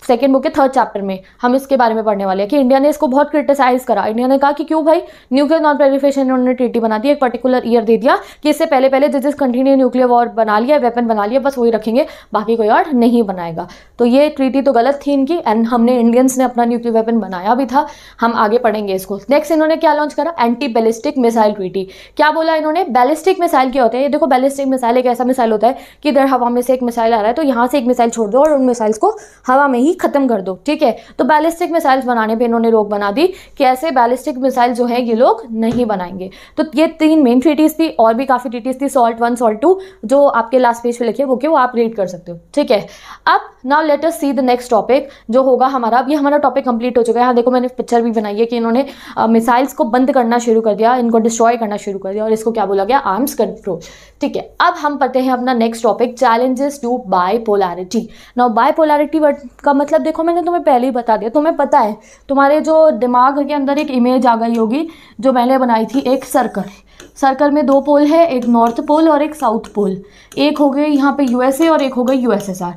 सेकेंड बुक के थर्ड चैप्टर में हम इसके बारे में पढ़ने वाले हैं कि इंडिया ने इसको बहुत क्रिटिसाइज करा इंडिया ने कहा कि क्यों भाई न्यूक्लियर नॉन प्रेलिफेशन उन्होंने ट्रीटी बना दी एक पर्टिकुलर ईयर दे दिया कि इससे पहले पहले जिस जिस कंट्री ने न्यूक्लियर वॉर बना लिया वेपन बना लिया बस वही रखेंगे बाकी कोई और नहीं बनाएगा तो ये ट्रीटी तो गलत थी इनकी एंड हमने इंडियंस ने अपना न्यूक्लियर वेपन बनाया भी था हम आगे पढ़ेंगे इसको नेक्स्ट इन्होंने क्या लॉन्च करा एंटी बैलिस्टिक मिसाइल ट्रीटी क्या बोला इन्होंने बैलिस्टिक मिसाइल क्या होते हैं ये देखो बैलिस्टिक मिसाइल एक ऐसा मिसाइल होता है कि इधर हवा में से एक मिसाइल आ रहा है तो यहाँ से एक मिसाइल छोड़ दो और उन मिसाइल्स को हवा में ही ही ख़त्म कर दो ठीक है तो बैलिस्टिक मिसाइल्स बनाने पे इन्होंने रोक बना दी कि ऐसे बैलिस्टिक मिसाइल जो है ये लोग नहीं बनाएंगे तो ये तीन मेन ट्रीटीज़ थी और भी काफ़ी ट्रीटीज़ थी सॉल्ट वन सॉल्ट टू जो आपके लास्ट पेज पे लिखे वो के वो आप रीड कर सकते हो ठीक है अब now let us see the next topic जो होगा हमारा अब ये हमारा टॉपिक कंप्लीट हो चुका है यहाँ देखो मैंने पिक्चर भी बनाई है कि इन्होंने मिसाइल्स को बंद करना शुरू कर दिया इनको डिस्ट्रॉय करना शुरू कर दिया और इसको क्या बोला गया आर्म्स कंट्रोल ठीक है अब हम पढ़ते हैं अपना next topic challenges to bipolarity now bipolarity word का मतलब देखो मैंने तुम्हें पहले ही बता दिया तुम्हें पता है तुम्हारे जो दिमाग के अंदर एक इमेज आ गई होगी जो मैंने बनाई थी एक सर्कल सर्कल में दो पोल है एक नॉर्थ पोल और एक साउथ पोल एक हो गई यहाँ पे यूएसए और एक हो गई यूएसएसआर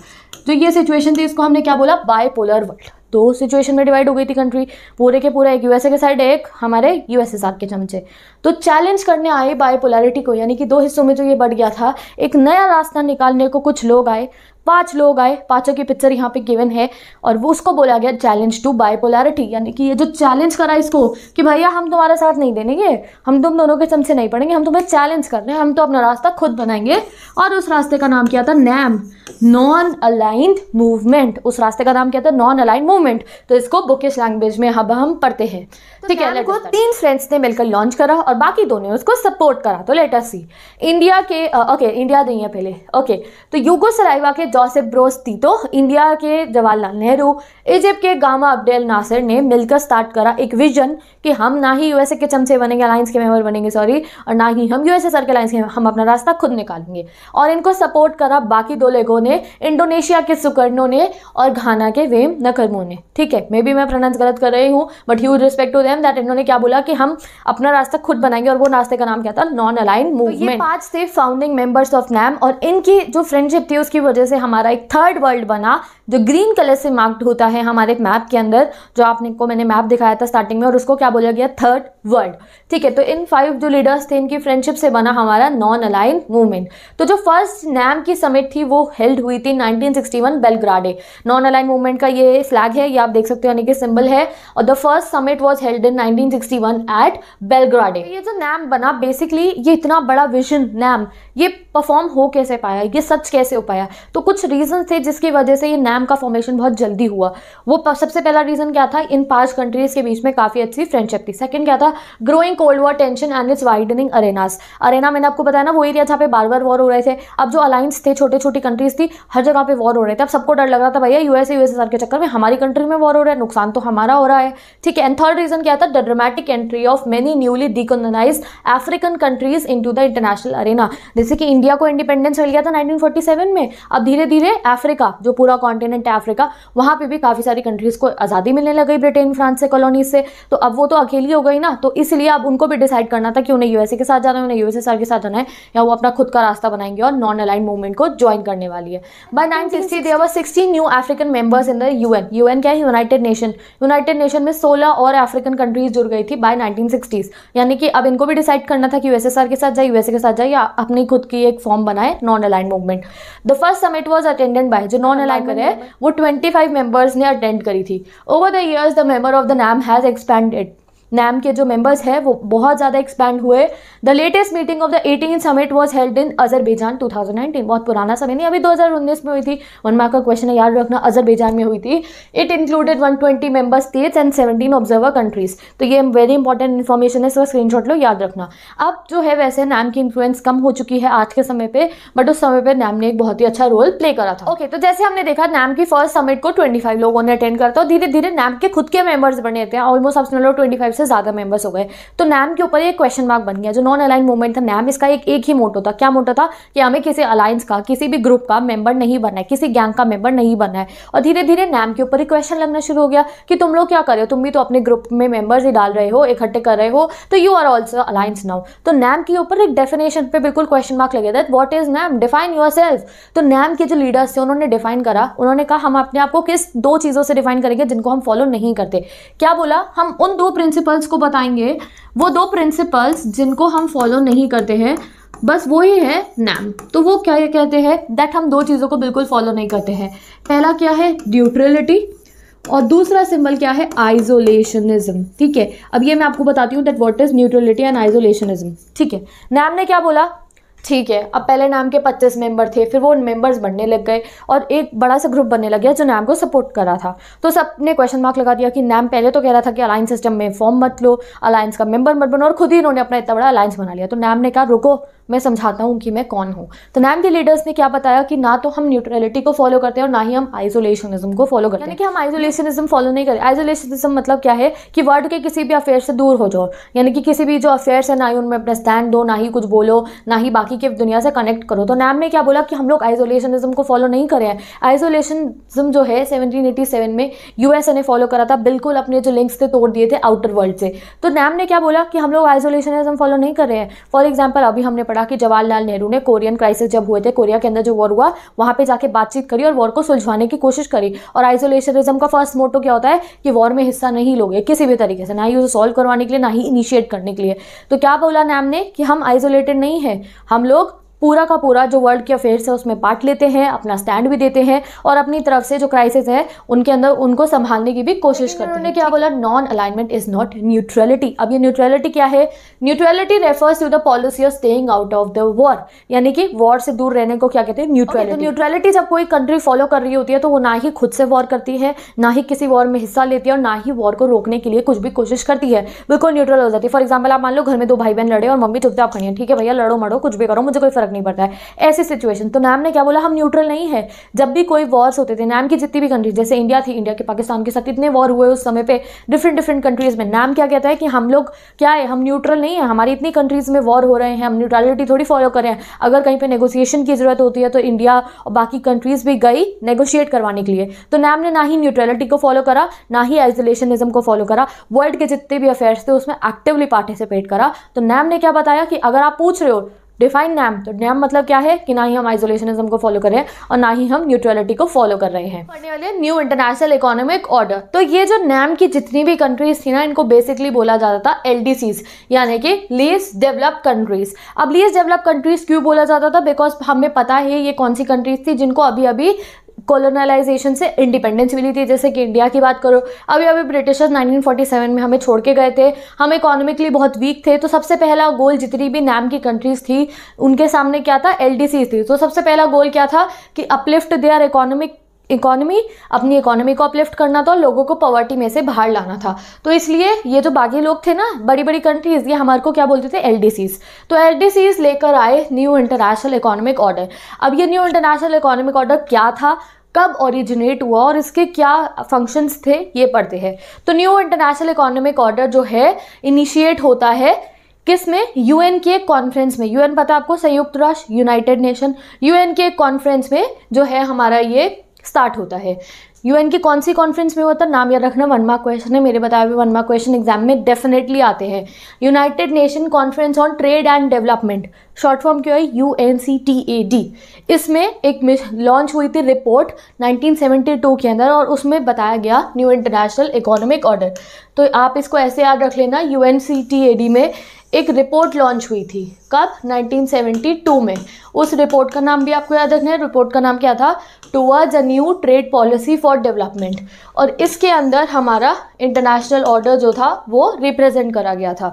जो ये सिचुएशन थी इसको हमने क्या बोला बायपोलर वर्ल्ड दो सिचुएशन में डिवाइड हो गई थी कंट्री पूरे के पूरा एक यूएसए के साइड एक हमारे यूएसएसआर के चमचे तो चैलेंज करने आए बायपोलरिटी को यानी कि दो हिस्सों में जो ये बढ़ गया था एक नया रास्ता निकालने को कुछ लोग आए पांच लोग आए पांचों की पिक्चर यहाँ पे गिवन है और वो उसको बोला गया चैलेंज टू बायपोलैरिटी यानी कि ये जो चैलेंज करा इसको कि भैया हम तुम्हारा साथ नहीं देने हम तुम दोनों के चमचे नहीं पड़ेंगे हम तुम्हें चैलेंज कर रहे हैं हम तो अपना रास्ता खुद बनाएंगे और उस रास्ते का नाम किया था नैम नॉन अलाइंड मूवमेंट उस रास्ते का नाम क्या था नॉन अलाइंड मूवमेंट तो इसको बुकिश लैंग्वेज में अब हम पढ़ते हैं तो ठीक है को तीन फ्रेंड्स ने मिलकर लॉन्च करा और बाकी दोनों ने उसको सपोर्ट करा तो लेटर सी इंडिया के ओके इंडिया नहीं है पहले ओके तो यूगो सराइवा के जोसेफ ब्रोस तीतो इंडिया के जवाहरलाल नेहरू इजिप्ट के गामा अब्डेल नासिर ने मिलकर स्टार्ट करा एक विजन कि हम ना ही यूएसए के चमचे बनेंगे अलायंस के मेंबर बनेंगे सॉरी और ना ही हम यूएसए सर के अलायंस के हम अपना रास्ता खुद निकालेंगे और इनको सपोर्ट करा बाकी दो लोगों लोगों ने इंडोनेशिया के सुकर्णों ने और घाना के वेम नकरमो ने ठीक है मे बी मैं प्रोनाउंस गलत कर रही हूँ but huge respect to them that इन्होंने क्या बोला कि हम अपना रास्ता खुद बनाएंगे और वो रास्ते का नाम क्या था नॉन अलाइन मूवमेंट पांच थे फाउंडिंग मेंबर्स ऑफ नैम और इनकी जो फ्रेंडशिप थी उसकी वजह से हमारा एक थर्ड वर्ल्ड बना जो ग्रीन कलर से मार्क्ड होता है हमारे मैप के अंदर जो आपने को मैंने मैप दिखाया था स्टार्टिंग में और उसको क्या बोला गया थर्ड वर्ल्ड ठीक है तो इन फाइव जो लीडर्स थे इनकी फ्रेंडशिप से बना हमारा नॉन अलाइन मूवमेंट तो जो फर्स्ट नैम की समिट थी वो हेल्ड हुई थी 1961 बेलग्राडे नॉन अलाइन मूवमेंट का ये फ्लैग है ये आप देख सकते हो यानी कि सिंबल है और the first summit was held in 1961 at Belgrade ये जो नैम बना बेसिकली ये इतना बड़ा विजन नैम ये परफॉर्म हो कैसे पाया ये सच कैसे हो पाया तो कुछ रीजन थे जिसकी वजह से ये नैम का फॉर्मेशन बहुत जल्दी हुआ वो सबसे पहला रीजन क्या था इन पांच कंट्रीज के बीच में काफ़ी अच्छी फ्रेंडशिप थी सेकंड क्या था growing cold war tension and its widening arenas arena मैंने आपको बताया ना वो एरिया जहाँ पे बार बार वॉर हो रहे थे अब जो अलाइंस थे छोटे छोटे कंट्रीज सीरीज थी हर जगह पे वॉर हो रहे थे अब सबको डर लग रहा था भैया यूएसए यूएसएसआर के चक्कर में हमारी कंट्री में वॉर हो रहा है नुकसान तो हमारा हो रहा है ठीक है एंड थर्ड रीजन क्या था the dramatic entry of many newly decolonised African countries in the international arena जैसे कि इंडिया को इंडिपेंडेंस मिल गया था नाइनटीन में अब धीरे धीरे अफ्रीका जो पूरा कॉन्टिनेंट है अफ्रीका वहाँ पर भी काफ़ी सारी कंट्रीज़ को आज़ादी मिलने लग गई ब्रिटेन फ्रांस से कॉलोनीज से तो अब वो तो अकेली हो गई ना तो इसलिए अब उनको भी डिसाइड करना था कि उन्हें यूएसए के साथ जाना है उन्हें यूएसएसआर के साथ जाना है या वो अपना खुद का रास्ता बनाएंगे और नॉन अलाइन मूवमेंट को ज्वाइन करने वाले वाली है by 1960 sixty were sixty new African members in the UN UN क्या है यूनाइटेड नेशन यूनाइटेड नेशन में 16 और अफ्रीकन कंट्रीज जुड़ गई थी बाय सिक्सटीज यानी कि अब इनको भी डिसाइड करना था कि यूएसएसआर के साथ जाए यूएसए के साथ जाए या अपनी खुद की एक फॉर्म बनाए non aligned movement the first summit was attended by जो नॉन अलाइन करे वो ट्वेंटी फाइव मेंबर्स ने अटेंड करी थी over the years the member of the NAM has expanded NAM के जो मेंबर्स हैं वो बहुत ज़्यादा एक्सपैंड हुए the latest meeting of the eighteen summit was held in Azerbaijan 2019 बहुत पुराना समय नहीं अभी 2019 में हुई थी वन मार्क का क्वेश्चन याद रखना अजरबेजान में हुई थी it included 120 member states and seventeen observer countries तो ये वेरी इंपॉर्टेंट इन्फॉर्मेशन है इसका स्क्रीन लो याद रखना अब जो है वैसे नैम की इन्फ्लुएंस कम हो चुकी है आज के समय पर बट उस समय पर नैम ने एक बहुत ही अच्छा रोल प्ले करा था ओके okay, तो जैसे हमने देखा नैम की फर्स्ट समिट को ट्वेंटी लोगों ने अटेंड करता और धीरे धीरे नैम के खुद के मेंबर्स बने थे ऑलमोस्ट सबसे लोग ट्वेंटी से ज़्यादा मेंबर्स हो गए तो नैम के ऊपर एक क्वेश्चन मार्क बन गया जो नॉन अलाइन मूवमेंट था नैम इसका एक एक ही मोटो था क्या मोटो था कि हमें किसी अलायंस का किसी भी ग्रुप का मेंबर नहीं बनना है किसी गैंग का मेंबर नहीं बनना है और धीरे धीरे नैम के ऊपर ही क्वेश्चन लगना शुरू हो गया कि तुम लोग क्या कर रहे हो तुम भी तो अपने ग्रुप में मेंबर्स ही डाल रहे हो इकट्ठे कर रहे हो तो you are also alliance now तो नैम के ऊपर एक डेफिनेशन पर बिल्कुल क्वेश्चन मार्क लगे that what is NAM define your तो नैम के जो लीडर्स थे उन्होंने डिफाइन करा उन्होंने कहा हम अपने आप को किस दो चीज़ों से डिफाइन करेंगे जिनको हम फॉलो नहीं करते क्या बोला हम उन दो प्रिंसिपल प्रिंसिपल्स को बताएंगे वो दो प्रिंसिपल्स जिनको हम फॉलो नहीं करते हैं बस वो ही है नैम तो वो क्या ये कहते हैं दैट हम दो चीज़ों को बिल्कुल फॉलो नहीं करते हैं पहला क्या है ड्यूट्रलिटी और दूसरा सिंबल क्या है आइसोलेशनिज्म ठीक है अब ये मैं आपको बताती हूँ that what is neutrality and isolationism ठीक है नैम ने क्या बोला ठीक है अब पहले नाम के पच्चीस मेंबर थे फिर वो मेंबर्स बनने लग गए और एक बड़ा सा ग्रुप बनने लग गया जो नैम को सपोर्ट कर रहा था तो सब ने क्वेश्चन मार्क लगा दिया कि नैम पहले तो कह रहा था कि अलायंस सिस्टम में फॉर्म मत लो अलायंस का मेंबर मत बनो और खुद ही इन्होंने अपना इतना बड़ा अलायंस बना लिया तो नैम ने कहा रुको मैं समझाता हूँ कि मैं कौन हूँ तो नैम के लीडर्स ने क्या बताया कि ना तो हम न्यूट्रलिटी को फॉलो करते हैं और ना ही हम आइसोलेशनिज्म को फॉलो करते हैं यानी कि हम आइसोलेशनिज्म फॉलो नहीं करें आइसोलेशनिज्म मतलब क्या है कि वर्ल्ड के किसी भी अफेयर से दूर हो जाओ यानी कि किसी भी जो अफेयर्स है ना ही उनमें अपना स्टैंड दो ना ही कुछ बोलो ना ही बाकी के दुनिया से कनेक्ट करो तो नैम ने क्या बोला कि हम लोग आइसोलेशनिज्म को फॉलो नहीं करें आइसोलेशनिज्म जो है सेवनटीन में यूएसए ने फॉलो करा था बिल्कुल अपने जो लिंक्स थे तोड़ दिए थे आउटर वर्ल्ड से तो नैम ने क्या बोला कि हम लोग आइसोलेशनिज्म फॉलो नहीं कर रहे हैं फॉर एग्जाम्पल अभी हमने पढ़ा बोला कि जवाहरलाल नेहरू ने कोरियन क्राइसिस जब हुए थे कोरिया के अंदर जो वॉर हुआ वहां पे जाके बातचीत करी और वॉर को सुलझाने की कोशिश करी और आइसोलेशनिज्म का फर्स्ट मोटो क्या होता है कि वॉर में हिस्सा नहीं लोगे किसी भी तरीके से ना ही उसे सॉल्व करवाने के लिए ना ही इनिशिएट करने के लिए तो क्या बोला नैम ने कि हम आइसोलेटेड नहीं है हम लोग पूरा का पूरा जो वर्ल्ड के अफेयर्स है उसमें बांट लेते हैं अपना स्टैंड भी देते हैं और अपनी तरफ से जो क्राइसिस है उनके अंदर उनको संभालने की भी कोशिश करते हैं क्या बोला non alignment is not neutrality अब ये न्यूट्रलिटी क्या है neutrality refers to the policy of staying out of the war यानी कि वॉर से दूर रहने को क्या कहते हैं न्यूट्रलिटी न्यूट्रलिटी तो जब कोई कंट्री फॉलो कर रही होती है तो वो ना ही खुद से वॉर करती है ना ही किसी वॉर में हिस्सा लेती है और ना ही वॉर को रोकने के लिए कुछ भी कोशिश करती है बिल्कुल न्यूट्रल हो जाती है फॉर एग्जाम्पल आप मान लो घर में दो भाई बहन लड़े और मम्मी चुपचाप खड़ी है ठीक है भैया लड़ो मड़ो कुछ भी करो मुझे कोई फर्क करनी पड़ता है ऐसी सिचुएशन तो नैम ने क्या बोला हम न्यूट्रल नहीं है जब भी कोई वॉर्स होते थे नैम की जितनी भी कंट्रीज जैसे इंडिया थी इंडिया के पाकिस्तान के साथ इतने वॉर हुए उस समय पर डिफरेंट डिफरेंट कंट्रीज़ में नैम क्या कहता है कि हम लोग क्या है हम न्यूट्रल नहीं है हमारी इतनी कंट्रीज़ में वॉर हो रहे हैं हम न्यूट्रलिटी थोड़ी फॉलो कर रहे हैं अगर कहीं पर नेगोशिएशन की ज़रूरत होती है तो इंडिया और बाकी कंट्रीज़ भी गई नेगोशिएट करवाने के लिए तो नैम ने ना ही न्यूट्रलिटी को फॉलो करा ना ही आइसोलेशनिज्म को फॉलो करा वर्ल्ड के जितने भी अफेयर्स थे उसमें एक्टिवली पार्टिसिपेट करा तो नैम ने क्या बताया कि अगर आप पूछ रहे हो डिफाइन नैम तो नैम मतलब क्या है कि ना ही हम आइसोलेशनिज्म को फॉलो कर रहे हैं और ना ही हम न्यूट्रलिटी को फॉलो कर रहे हैं पढ़ने वाले न्यू इंटरनेशनल इकोनॉमिक ऑर्डर तो ये जो नैम की जितनी भी कंट्रीज थी ना इनको बेसिकली बोला जाता था एल यानी कि लीस डेवलप कंट्रीज अब लीस डेवलप कंट्रीज क्यों बोला जाता था बिकॉज हमें पता है ये कौन सी कंट्रीज थी जिनको अभी अभी कॉलोनाइजेशन से इंडिपेंडेंस मिली थी जैसे कि इंडिया की बात करो अभी अभी ब्रिटिशर्स 1947 में हमें छोड़ के गए थे हम इकोनॉमिकली बहुत वीक थे तो सबसे पहला गोल जितनी भी नाम की कंट्रीज़ थी उनके सामने क्या था एल थी तो सबसे पहला गोल क्या था कि अपलिफ्ट देयर इकोनॉमिक इकोनॉमी अपनी इकोनॉमी को अपलिफ्ट करना था और लोगों को पॉवर्टी में से बाहर लाना था तो इसलिए ये जो बाकी लोग थे ना बड़ी बड़ी कंट्रीज़ ये हमारे को क्या बोलते थे एल तो एल लेकर आए न्यू इंटरनेशनल इकोनॉमिक ऑर्डर अब ये न्यू इंटरनेशनल इकोनॉमिक ऑर्डर क्या था कब ओरिजिनेट हुआ और इसके क्या फंक्शंस थे ये पढ़ते हैं तो न्यू इंटरनेशनल इकोनॉमिक ऑर्डर जो है इनिशिएट होता है किस में यूएन की एक कॉन्फ्रेंस में यूएन पता है आपको संयुक्त राष्ट्र यूनाइटेड नेशन यूएन के एक कॉन्फ्रेंस में जो है हमारा ये स्टार्ट होता है यूएन की कौन सी कॉन्फ्रेंस में होता है नाम याद रखना वन क्वेश्चन है मेरे बताए हुए वन क्वेश्चन एग्जाम में डेफिनेटली आते हैं United Nation Conference on Trade and Development short form क्यों है U N C T A D इसमें एक लॉन्च हुई थी रिपोर्ट 1972 के अंदर और उसमें बताया गया न्यू इंटरनेशनल इकोनॉमिक ऑर्डर तो आप इसको ऐसे याद रख लेना U N C T A D में एक रिपोर्ट लॉन्च हुई थी कब 1972 में उस रिपोर्ट का नाम भी आपको याद रखना है रिपोर्ट का नाम क्या था towards a new trade policy for development और इसके अंदर हमारा इंटरनेशनल ऑर्डर जो था वो रिप्रेजेंट करा गया था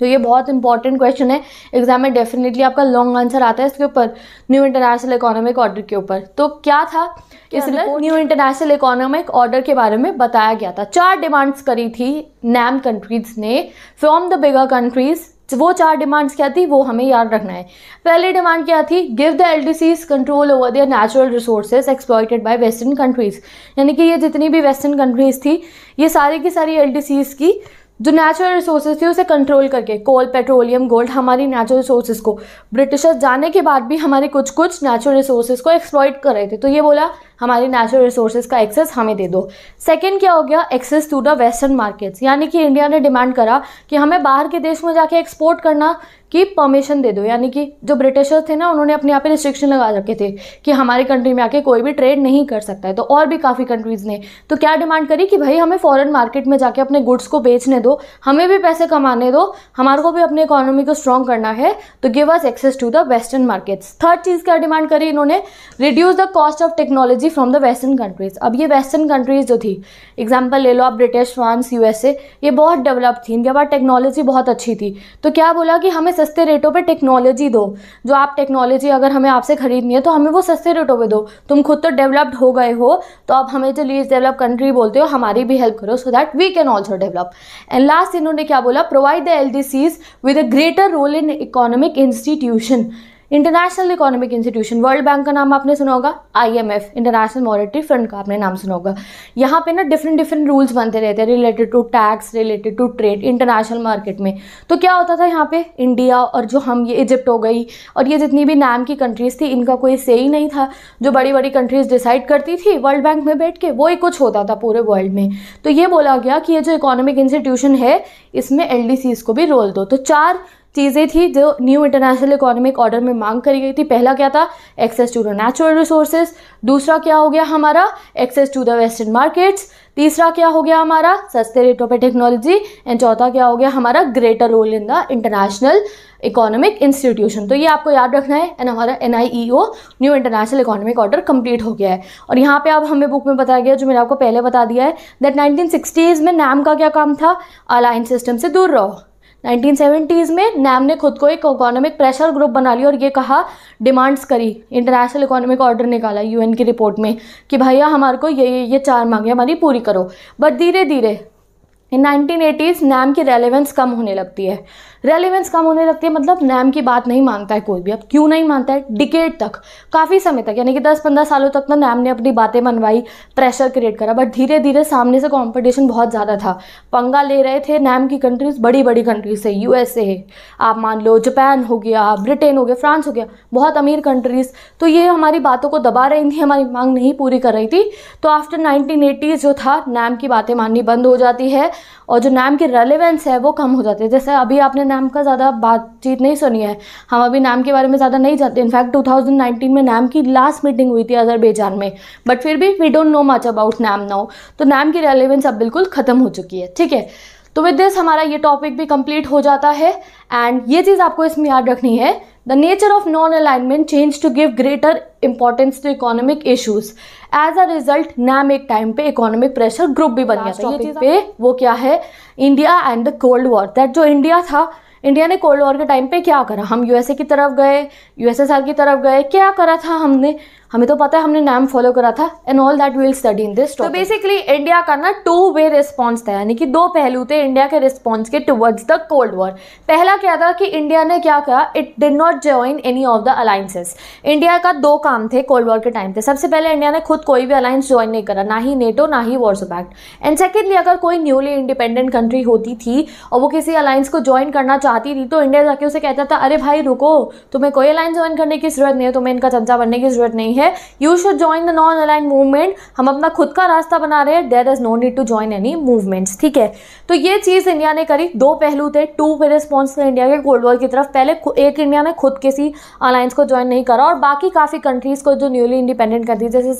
तो ये बहुत इंपॉर्टेंट क्वेश्चन है एग्जाम में डेफिनेटली आपका लॉन्ग आंसर आता है इसके ऊपर न्यू इंटरनेशनल इकोनॉमिक ऑर्डर के ऊपर तो क्या था इसमें न्यू इंटरनेशनल इकोनॉमिक ऑर्डर के बारे में बताया गया था चार डिमांड्स करी थी नैम कंट्रीज ने फ्रॉम द बिगर कंट्रीज तो वो चार डिमांड्स क्या थी वो हमें याद रखना है पहली डिमांड क्या थी give the L control over their natural resources exploited by western countries यानी कि ये जितनी भी वेस्टर्न कंट्रीज़ थी ये सारी की सारी एल की जो नेचुरल रिसोर्सेज थी उसे कंट्रोल करके कोल पेट्रोलियम गोल्ड हमारी नेचुरल रिसोर्सेज को ब्रिटिशर्स जाने के बाद भी हमारे कुछ कुछ नेचुरल रिसोर्सेज को एक्सप्लॉयट कर रहे थे तो ये बोला हमारी नेचुरल रिसोर्सेज का एक्सेस हमें दे दो सेकेंड क्या हो गया access to the western markets यानी कि इंडिया ने डिमांड करा कि हमें बाहर के देश में जाके एक्सपोर्ट करना की परमिशन दे दो यानी कि जो ब्रिटिशर्स थे ना उन्होंने अपने यहाँ पे रिस्ट्रिक्शन लगा रखे थे कि हमारे कंट्री में आके कोई भी ट्रेड नहीं कर सकता है तो और भी काफ़ी कंट्रीज़ ने तो क्या डिमांड करी कि भाई हमें फॉरेन मार्केट में जाके अपने गुड्स को बेचने दो हमें भी पैसे कमाने दो हमारे को भी अपनी इकोनॉमी को स्ट्रॉन्ग करना है तो give us access to the western markets third चीज़ क्या डिमांड करी इन्होंने reduce the cost of technology technology from the western countries अब ये वेस्टर्न कंट्रीज़ जो थी एग्जांपल ले लो आप ब्रिटिश फ्रांस यूएसए ये बहुत डेवलप थी इनके पास टेक्नोलॉजी बहुत अच्छी थी तो क्या बोला कि हमें सस्ते रेटों पर टेक्नोलॉजी दो जो आप टेक्नोलॉजी अगर हमें आपसे ख़रीदनी है तो हमें वो सस्ते रेटों पर दो तुम खुद तो डेवलप्ड हो गए हो तो अब हमें जो लीज डेवलप कंट्री बोलते हो हमारी भी हेल्प करो so that we can also develop and last इन्होंने क्या बोला provide the L with a greater role in economic institution international economic institution World Bank का नाम आपने सुना होगा आईएमएफ इंटरनेशनल मॉनेटरी फंड का आपने नाम सुना होगा यहाँ पे ना डिफरेंट डिफरेंट रूल्स बनते रहते हैं related to tax related to trade international market में तो क्या होता था यहाँ पे इंडिया और जो हम ये इजिप्ट हो गई और ये जितनी भी नाम की कंट्रीज़ थी इनका कोई से ही नहीं था जो बड़ी बड़ी कंट्रीज़ डिसाइड करती थी वर्ल्ड बैंक में बैठ के वो ही कुछ होता था पूरे वर्ल्ड में तो ये बोला गया कि ये जो इकोनॉमिक इंस्टीट्यूशन है इसमें एल को भी रोल दो तो चार चीज़ें थी जो न्यू इंटरनेशनल इकोनॉमिक ऑर्डर में मांग करी गई थी पहला क्या था access to the natural resources दूसरा क्या हो गया हमारा access to the western markets तीसरा क्या हो गया हमारा सस्ते रेटों पर टेक्नोलॉजी एंड चौथा क्या हो गया हमारा greater role in the international economic institution तो ये आपको याद रखना है एंड हमारा an new international economic order complete हो गया है और यहाँ पे अब हमें बुक में बताया गया जो मैंने आपको पहले बता दिया है दैट नाइनटीन में नाम का क्या काम था अलाइन सिस्टम से दूर रहो 1970s में नैम ने खुद को एक इकोनॉमिक प्रेशर ग्रुप बना लिया और ये कहा डिमांड्स करी इंटरनेशनल इकोनॉमिक ऑर्डर निकाला यूएन की रिपोर्ट में कि भैया हमारे को ये ये चार मांगे हमारी पूरी करो बट धीरे धीरे इन नाइनटीन एटीज़ नैम की रेलिवेंस कम होने लगती है रेलिवेंस कम होने लगती है मतलब नैम की बात नहीं मानता है कोई भी अब क्यों नहीं मानता है डिकेट तक काफ़ी समय तक यानी कि दस पंद्रह सालों तक ना नैम ने अपनी बातें मनवाई प्रेशर क्रिएट करा बट धीरे धीरे सामने से कॉम्पिटिशन बहुत ज़्यादा था पंगा ले रहे थे नैम की कंट्रीज़ बड़ी बड़ी कंट्रीज से यू है आप मान लो जापान हो गया ब्रिटेन हो गया फ्रांस हो गया बहुत अमीर कंट्रीज़ तो ये हमारी बातों को दबा रही थी हमारी मांग नहीं पूरी कर रही थी तो आफ्टर नाइनटीन जो था नैम की बातें माननी बंद हो जाती है और जो नाम की रेलिवेंस है वो कम हो जाती है जैसे अभी आपने नाम का ज़्यादा बातचीत नहीं सुनी है हम अभी नाम के बारे में ज़्यादा नहीं जानते इनफैक्ट 2019 में नाम की लास्ट मीटिंग हुई थी बेजान में बट फिर भी we don't know much about NAM now तो नाम की रेलिवेंस अब बिल्कुल ख़त्म हो चुकी है ठीक है तो विद दिस हमारा ये टॉपिक भी कंप्लीट हो जाता है एंड ये चीज़ आपको इसमें याद रखनी है the nature of non alignment change to give greater importance to economic issues as a result NAM एक टाइम पे इकोनॉमिक प्रेशर ग्रुप भी बन गया पे वो क्या है India and the cold war that जो इंडिया था इंडिया ने कोल्ड वॉर के टाइम पे क्या करा हम यूएसए की तरफ गए यूएसएसआर की तरफ गए क्या करा था हमने हमें तो पता है हमने नाम फॉलो करा था and all that will study in this तो बेसिकली इंडिया का ना टू वे रिस्पॉन्स था यानी कि दो पहलू थे इंडिया के रिस्पॉन्स के टुवर्ड्स द कोल्ड वॉर पहला क्या था कि इंडिया ने क्या कहा it did not join any of the alliances India का दो काम थे कोल्ड वॉर के टाइम पे सबसे पहले इंडिया ने खुद कोई भी अलायंस ज्वाइन नहीं करा ना ही नेटो ना ही वॉर्स पैक्ट एंड सेकेंडली अगर कोई न्यूली इंडिपेंडेंट कंट्री होती थी और वो किसी अलायंस को ज्वाइन करना चाहती थी तो इंडिया जाके उसे कहता था अरे भाई रुको तुम्हें कोई अलायंस ज्वाइन करने की जरूरत नहीं है तुम्हें इनका चमचा बनने की जरूरत नहीं है है you should join the non aligned movement हम अपना खुद का रास्ता बना रहे हैं there is no need to join any movements ठीक है तो ये चीज़ इंडिया ने करी दो पहलू थे टू फिर रिस्पॉन्स थे इंडिया के कोल्ड वॉर की तरफ पहले एक इंडिया ने खुद किसी अलायंस को ज्वाइन नहीं करा और बाकी काफ़ी कंट्रीज़ को जो न्यूली इंडिपेंडेंट कंट्रीज जैसे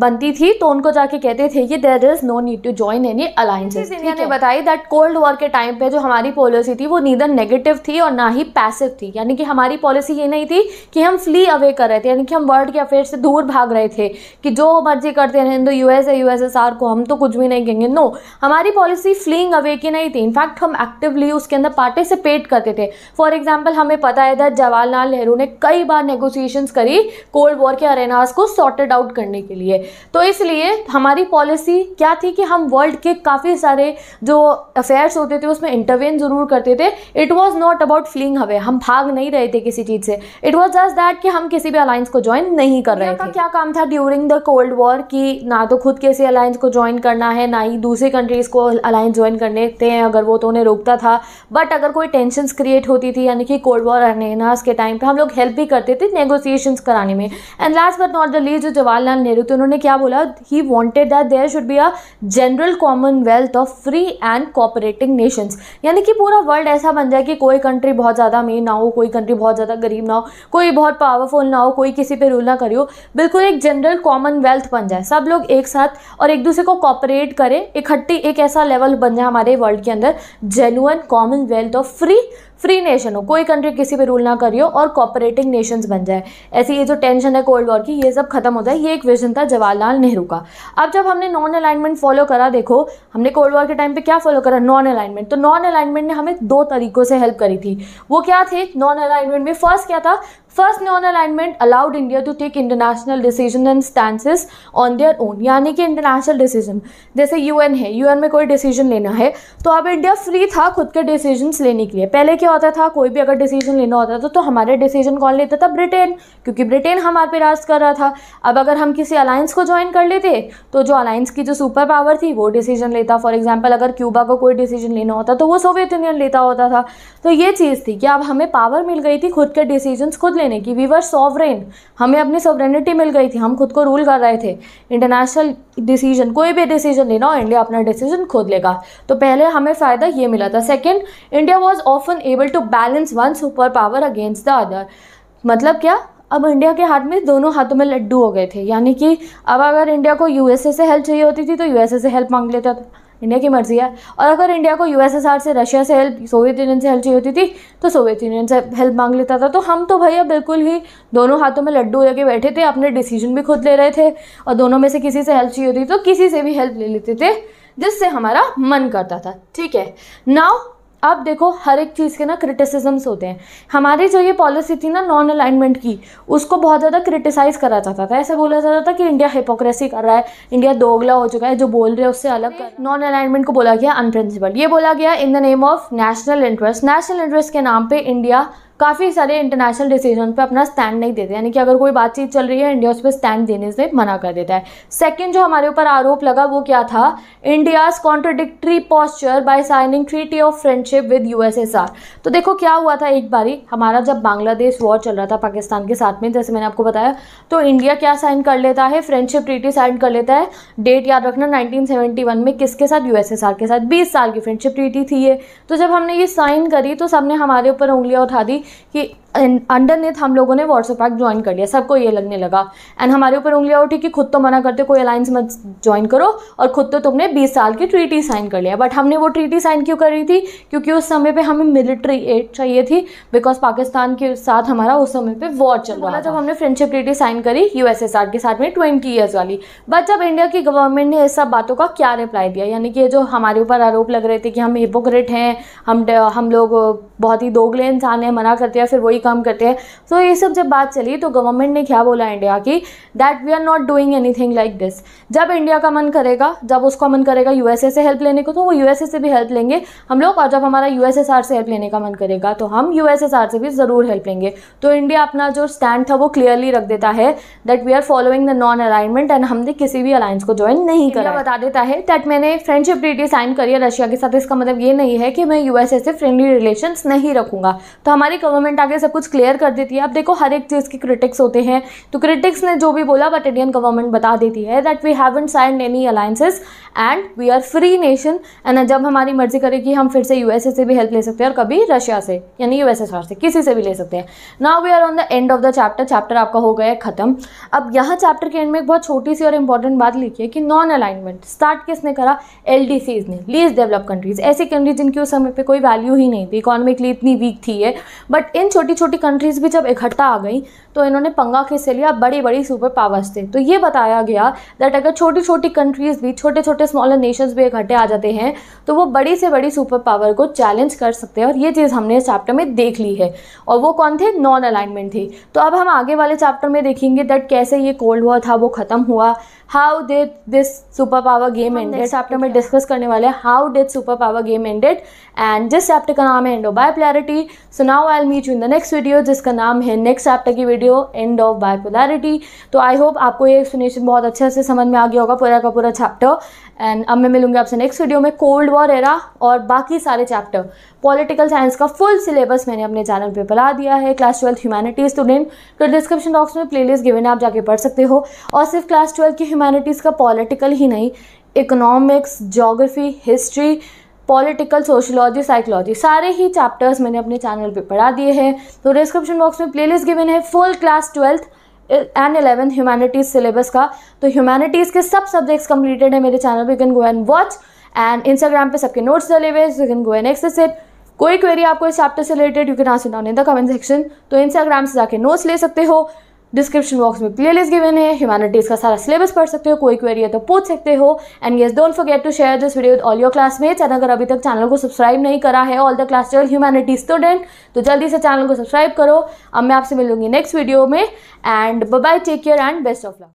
बनती थी तो उनको जाके कहते थे कि there is no need to join any alliances India ने बताई दैट कोल्ड वॉर के टाइम पे जो हमारी पॉलिसी थी वो नीदर नेगेटिव थी और ना ही पैसिव थी यानी कि हमारी पॉलिसी ये नहीं थी कि हम फ्ली अवे कर रहे थे यानी कि हम वर्ल्ड के अफेयर से दूर भाग रहे थे कि जो मर्जी करते रहे तो यू एस यूएसएसआर को हम तो कुछ भी नहीं कहेंगे नो हमारी पॉलिसी फ्लींग अवे की नहीं थी इनफैक्ट हम एक्टिवली उसके अंदर पार्टिसिपेट करते थे फॉर एग्जाम्पल हमें पता है दैट जवाहरलाल नेहरू ने कई बार नेगोसिएशन करी कोल्ड वॉर के अरेनाज को सॉर्टेड आउट करने के लिए लिए तो इसलिए हमारी पॉलिसी क्या थी कि हम वर्ल्ड के काफ़ी सारे जो अफेयर्स होते थे उसमें इंटरवेन ज़रूर करते थे it was not about fling हवे हम भाग नहीं रहे थे किसी चीज़ से इट वॉज जस्ट दैट कि हम किसी भी अलायंस को ज्वाइन नहीं कर रहे थे क्या काम था ड्यूरिंग द कोल्ड वॉर कि ना तो खुद किसी अलायंस को ज्वाइन करना है ना ही दूसरी कंट्रीज़ को अलायंस ज्वाइन करने थे अगर वो तो उन्हें रोकता था बट अगर कोई टेंशन क्रिएट होती थी यानी कि कोल्ड वॉर अनेनास के टाइम पर हम लोग हेल्प भी करते थे नेगोसिएशन कराने में and last but not the least जो जवाहरलाल नेहरू थे उन्होंने क्या बोला ही wanted that there should be a general commonwealth of free and cooperating nations यानी कि पूरा वर्ल्ड ऐसा बन जाए कि कोई कंट्री बहुत ज़्यादा अमीर ना हो कोई कंट्री बहुत ज़्यादा गरीब ना हो कोई बहुत पावरफुल ना हो कोई किसी पे रूल ना करी हो बिल्कुल एक जनरल कॉमनवेल्थ बन जाए सब लोग एक साथ और एक दूसरे को कॉपरेट करें इकट्ठी एक ऐसा लेवल बन जाए हमारे वर्ल्ड के अंदर genuine commonwealth of free free nation हो कोई कंट्री किसी पे रूल ना करियो हो और कॉपरेटिंग नेशंस बन जाए ऐसी ये जो टेंशन है कोल्ड वॉर की ये सब खत्म हो जाए ये एक विजन था जवाहरलाल नेहरू का अब जब हमने नॉन अलाइनमेंट फॉलो करा देखो हमने कोल्ड वॉर के टाइम पे क्या फॉलो करा नॉन अलाइनमेंट तो नॉन अलाइनमेंट ने हमें दो तरीकों से हेल्प करी थी वो क्या थे नॉन अलाइनमेंट में फर्स्ट क्या था first non alignment allowed India to take international decision and stances on their own यानी कि इंटरनेशनल डिसीजन जैसे यूएन है यूएन में कोई डिसीजन लेना है तो अब इंडिया फ्री था खुद के डिसीजंस लेने के लिए पहले क्या होता था कोई भी अगर डिसीजन लेना होता था तो हमारे डिसीजन कौन लेता था ब्रिटेन क्योंकि ब्रिटेन हमारे पे राज कर रहा था अब अगर हम किसी अलायंस को ज्वाइन कर लेते तो जो अलायंस की जो सुपर पावर थी वो डिसीजन लेता फॉर एग्जाम्पल अगर क्यूबा को कोई डिसीजन लेना होता तो वो सोवियत यूनियन लेता होता था तो ये चीज़ थी कि अब हमें पावर मिल गई थी खुद के डिसीजन खुद लेने लेने की वी वर सॉवरेन हमें अपनी सॉवरेनिटी मिल गई थी हम खुद को रूल कर रहे थे इंटरनेशनल डिसीजन कोई भी डिसीजन लेना हो इंडिया अपना डिसीजन खुद लेगा तो पहले हमें फ़ायदा ये मिला था second India was often able to balance one super power against the other मतलब क्या अब इंडिया के हाथ में दोनों हाथों में लड्डू हो गए थे यानी कि अब अगर इंडिया को यूएसए से हेल्प चाहिए होती थी तो यूएसए से हेल्प मांग लेता था इंडिया की मर्ज़ी है और अगर इंडिया को यूएसएसआर से रशिया से हेल्प सोवियत यूनियन से हेल्प चाहिए होती थी तो सोवियत यूनियन से हेल्प मांग लेता था तो हम तो भैया बिल्कुल ही दोनों हाथों में लड्डू लेके बैठे थे अपने डिसीजन भी खुद ले रहे थे और दोनों में से किसी से हेल्प चाहिए होती तो किसी से भी हेल्प ले लेते थे जिससे हमारा मन करता था ठीक है नाउ अब देखो हर एक चीज़ के ना क्रिटिसिजम्स होते हैं हमारी जो ये पॉलिसी थी ना नॉन अलाइनमेंट की उसको बहुत ज़्यादा क्रिटिसाइज़ करा जाता था ऐसा बोला जाता था कि इंडिया हिपोक्रेसी कर रहा है इंडिया दोगला हो चुका है जो बोल रहे हैं उससे अलग कर नॉन अलाइनमेंट को बोला गया अनप्रिंसिपल ये बोला गया in the name of national interest national interest के नाम पर इंडिया काफ़ी सारे इंटरनेशनल डिसीजन पे अपना स्टैंड नहीं देते यानी कि अगर कोई बातचीत चल रही है इंडिया उस पर स्टैंड देने से मना कर देता है सेकेंड जो हमारे ऊपर आरोप लगा वो क्या था India's contradictory posture by signing treaty of friendship with USSR तो देखो क्या हुआ था एक बारी हमारा जब बांग्लादेश वॉर चल रहा था पाकिस्तान के साथ में जैसे मैंने आपको बताया तो इंडिया क्या साइन कर लेता है फ्रेंडशिप ट्रीटी साइन कर लेता है डेट याद रखना नाइनटीन में किसके साथ यू के साथ बीस साल की फ्रेंडशिप ट्रीटी थी ये तो जब हमने ये साइन करी तो सबने हमारे ऊपर उंगलियाँ उठा दी कि अंडर नेथ हम लोगों ने वॉट्सअप पैक ज्वाइन कर लिया सबको ये लगने लगा एंड हमारे ऊपर उंगलियाँ उठी कि खुद तो मना करते कोई अलायंस मत ज्वाइन करो और खुद तो तुमने 20 साल की ट्रीटी साइन कर लिया बट हमने वो ट्रीटी साइन क्यों करी थी क्योंकि उस समय पे हमें मिलिट्री एड चाहिए थी बिकॉज पाकिस्तान के साथ हमारा उस समय पर वॉर चल रहा था जब हमने फ्रेंडशिप ट्रीटी साइन करी यू के साथ में ट्वेंटी ईयर्स वाली बट जब इंडिया की गवर्नमेंट ने इस सब बातों का क्या रिप्लाई दिया यानी कि जो हमारे ऊपर आरोप लग रहे थे कि हम हिपोक्रेट हैं हम हम लोग बहुत ही दोगले इंसान हैं मना करते हैं फिर वही काम करते हैं तो so, ये सब जब बात चली तो गवर्नमेंट ने क्या बोला इंडिया की that we are not doing anything like this जब इंडिया का मन करेगा जब उसका मन करेगा यूएसए से हेल्प लेने को तो वो यूएसए से भी हेल्प लेंगे हम लोग और जब हमारा यूएसएसआर से हेल्प लेने का मन करेगा तो हम यूएसएसआर से भी ज़रूर हेल्प लेंगे तो इंडिया अपना जो स्टैंड था वो क्लियरली रख देता है that we are following the non alignment and हमने किसी भी अलायंस को ज्वाइन नहीं करा बता देता है दैट मैंने फ्रेंडशिप ट्रीटी साइन करी है रशिया के साथ इसका मतलब ये नहीं है कि मैं यूएसए से फ्रेंडली रिलेशन नहीं रखूंगा तो हमारी गवर्नमेंट आगे सब सब कुछ क्लियर कर देती है अब देखो हर एक चीज़ के क्रिटिक्स होते हैं तो क्रिटिक्स ने जो भी बोला बट इंडियन गवर्नमेंट बता देती है that we haven't sign any alliances and we are free nation and जब हमारी मर्जी करेगी हम फिर से यूएसए से भी हेल्प ले सकते हैं और कभी रशिया से यानी यूएसएसआर से किसी से भी ले सकते हैं now we are on the end of the chapter chapter आपका हो गया ख़त्म अब यहाँ चैप्टर के एंड में एक बहुत छोटी सी और इंपॉर्टेंट बात लिखी है कि नॉन अलाइनमेंट स्टार्ट किसने करा एल ने लीज डेवलप कंट्रीज ऐसी कंट्रीज जिनकी उस समय पर कोई वैल्यू ही नहीं थी इकोनॉमिकली इतनी वीक थी है बट इन छोटी छोटी कंट्रीज भी जब इकट्ठा आ गई तो इन्होंने पंगा खींच लिया बड़ी बड़ी सुपर पावर्स थे तो ये बताया गया दैट अगर छोटी छोटी कंट्रीज भी छोटे छोटे स्मॉलर नेशंस भी इकट्ठे आ जाते हैं तो वो बड़ी से बड़ी सुपर पावर को चैलेंज कर सकते हैं और ये चीज़ हमने इस चैप्टर में देख ली है और वो कौन थे नॉन अलाइनमेंट थी तो अब हम आगे वाले चैप्टर में देखेंगे दैट कैसे ये कोल्ड वॉर था वो ख़त्म हुआ how did this super power game ended chapter में डिस्कस करने वाले हैं how did super power game ended and this chapter का नाम है end of bipolarity so now I'll meet you in the next next video जिसका नाम है नेक्स्ट चैप्टर की वीडियो एंड ऑफ बायपोलैरिटी तो आई होप आपको ये एक्सप्लेनेशन बहुत अच्छे से समझ में आ गया होगा पूरा का पूरा चैप्टर एंड अब मैं मिलूंगी आपसे नेक्स्ट वीडियो में कोल्ड वॉर एरा और बाकी सारे चैप्टर पॉलिटिकल साइंस का फुल सिलेबस मैंने अपने चैनल पे पढ़ा दिया है क्लास ट्वेल्थ ह्यूमैनिटीज़ स्टूडेंट तो डिस्क्रिप्शन बॉक्स में प्लेलिस्ट गिवन आप जाके पढ़ सकते हो और सिर्फ क्लास ट्वेल्थ की ह्यूमैनिटीज़ का पॉलिटिकल ही नहीं economics geography history political sociology psychology सारे ही चैप्टर्स मैंने अपने चैनल पे पढ़ा दिए हैं तो डिस्क्रिप्शन बॉक्स में प्लेलिस्ट गिवन है full class twelfth and eleven humanities syllabus का तो ह्यूमैनिटीज़ के सब सब्जेक्ट्स कंप्लीटेड है मेरे चैनल पर you can go and watch and Instagram पे सबके नोट्स डले हुए you can go and access it कोई क्वेरी आपको इस चैप्टर से related you can answer down in the comment section तो इंस्टाग्राम से जाके नोट्स ले सकते हो डिस्क्रिप्शन बॉक्स में प्ले लिस्ट गिवन है ह्यूमैनिटीज़ का सारा सिलेबस पढ़ सकते हो कोई क्वेरी है तो पूछ सकते हो and yes don't forget to share this video with all your classmates and अगर अभी तक चैनल को सब्सक्राइब नहीं करा है all the class twelve humanity student तो जल्दी से चैनल को सब्सक्राइब करो अब मैं आपसे मिलूंगी नेक्स्ट वीडियो में and bye take care and best of luck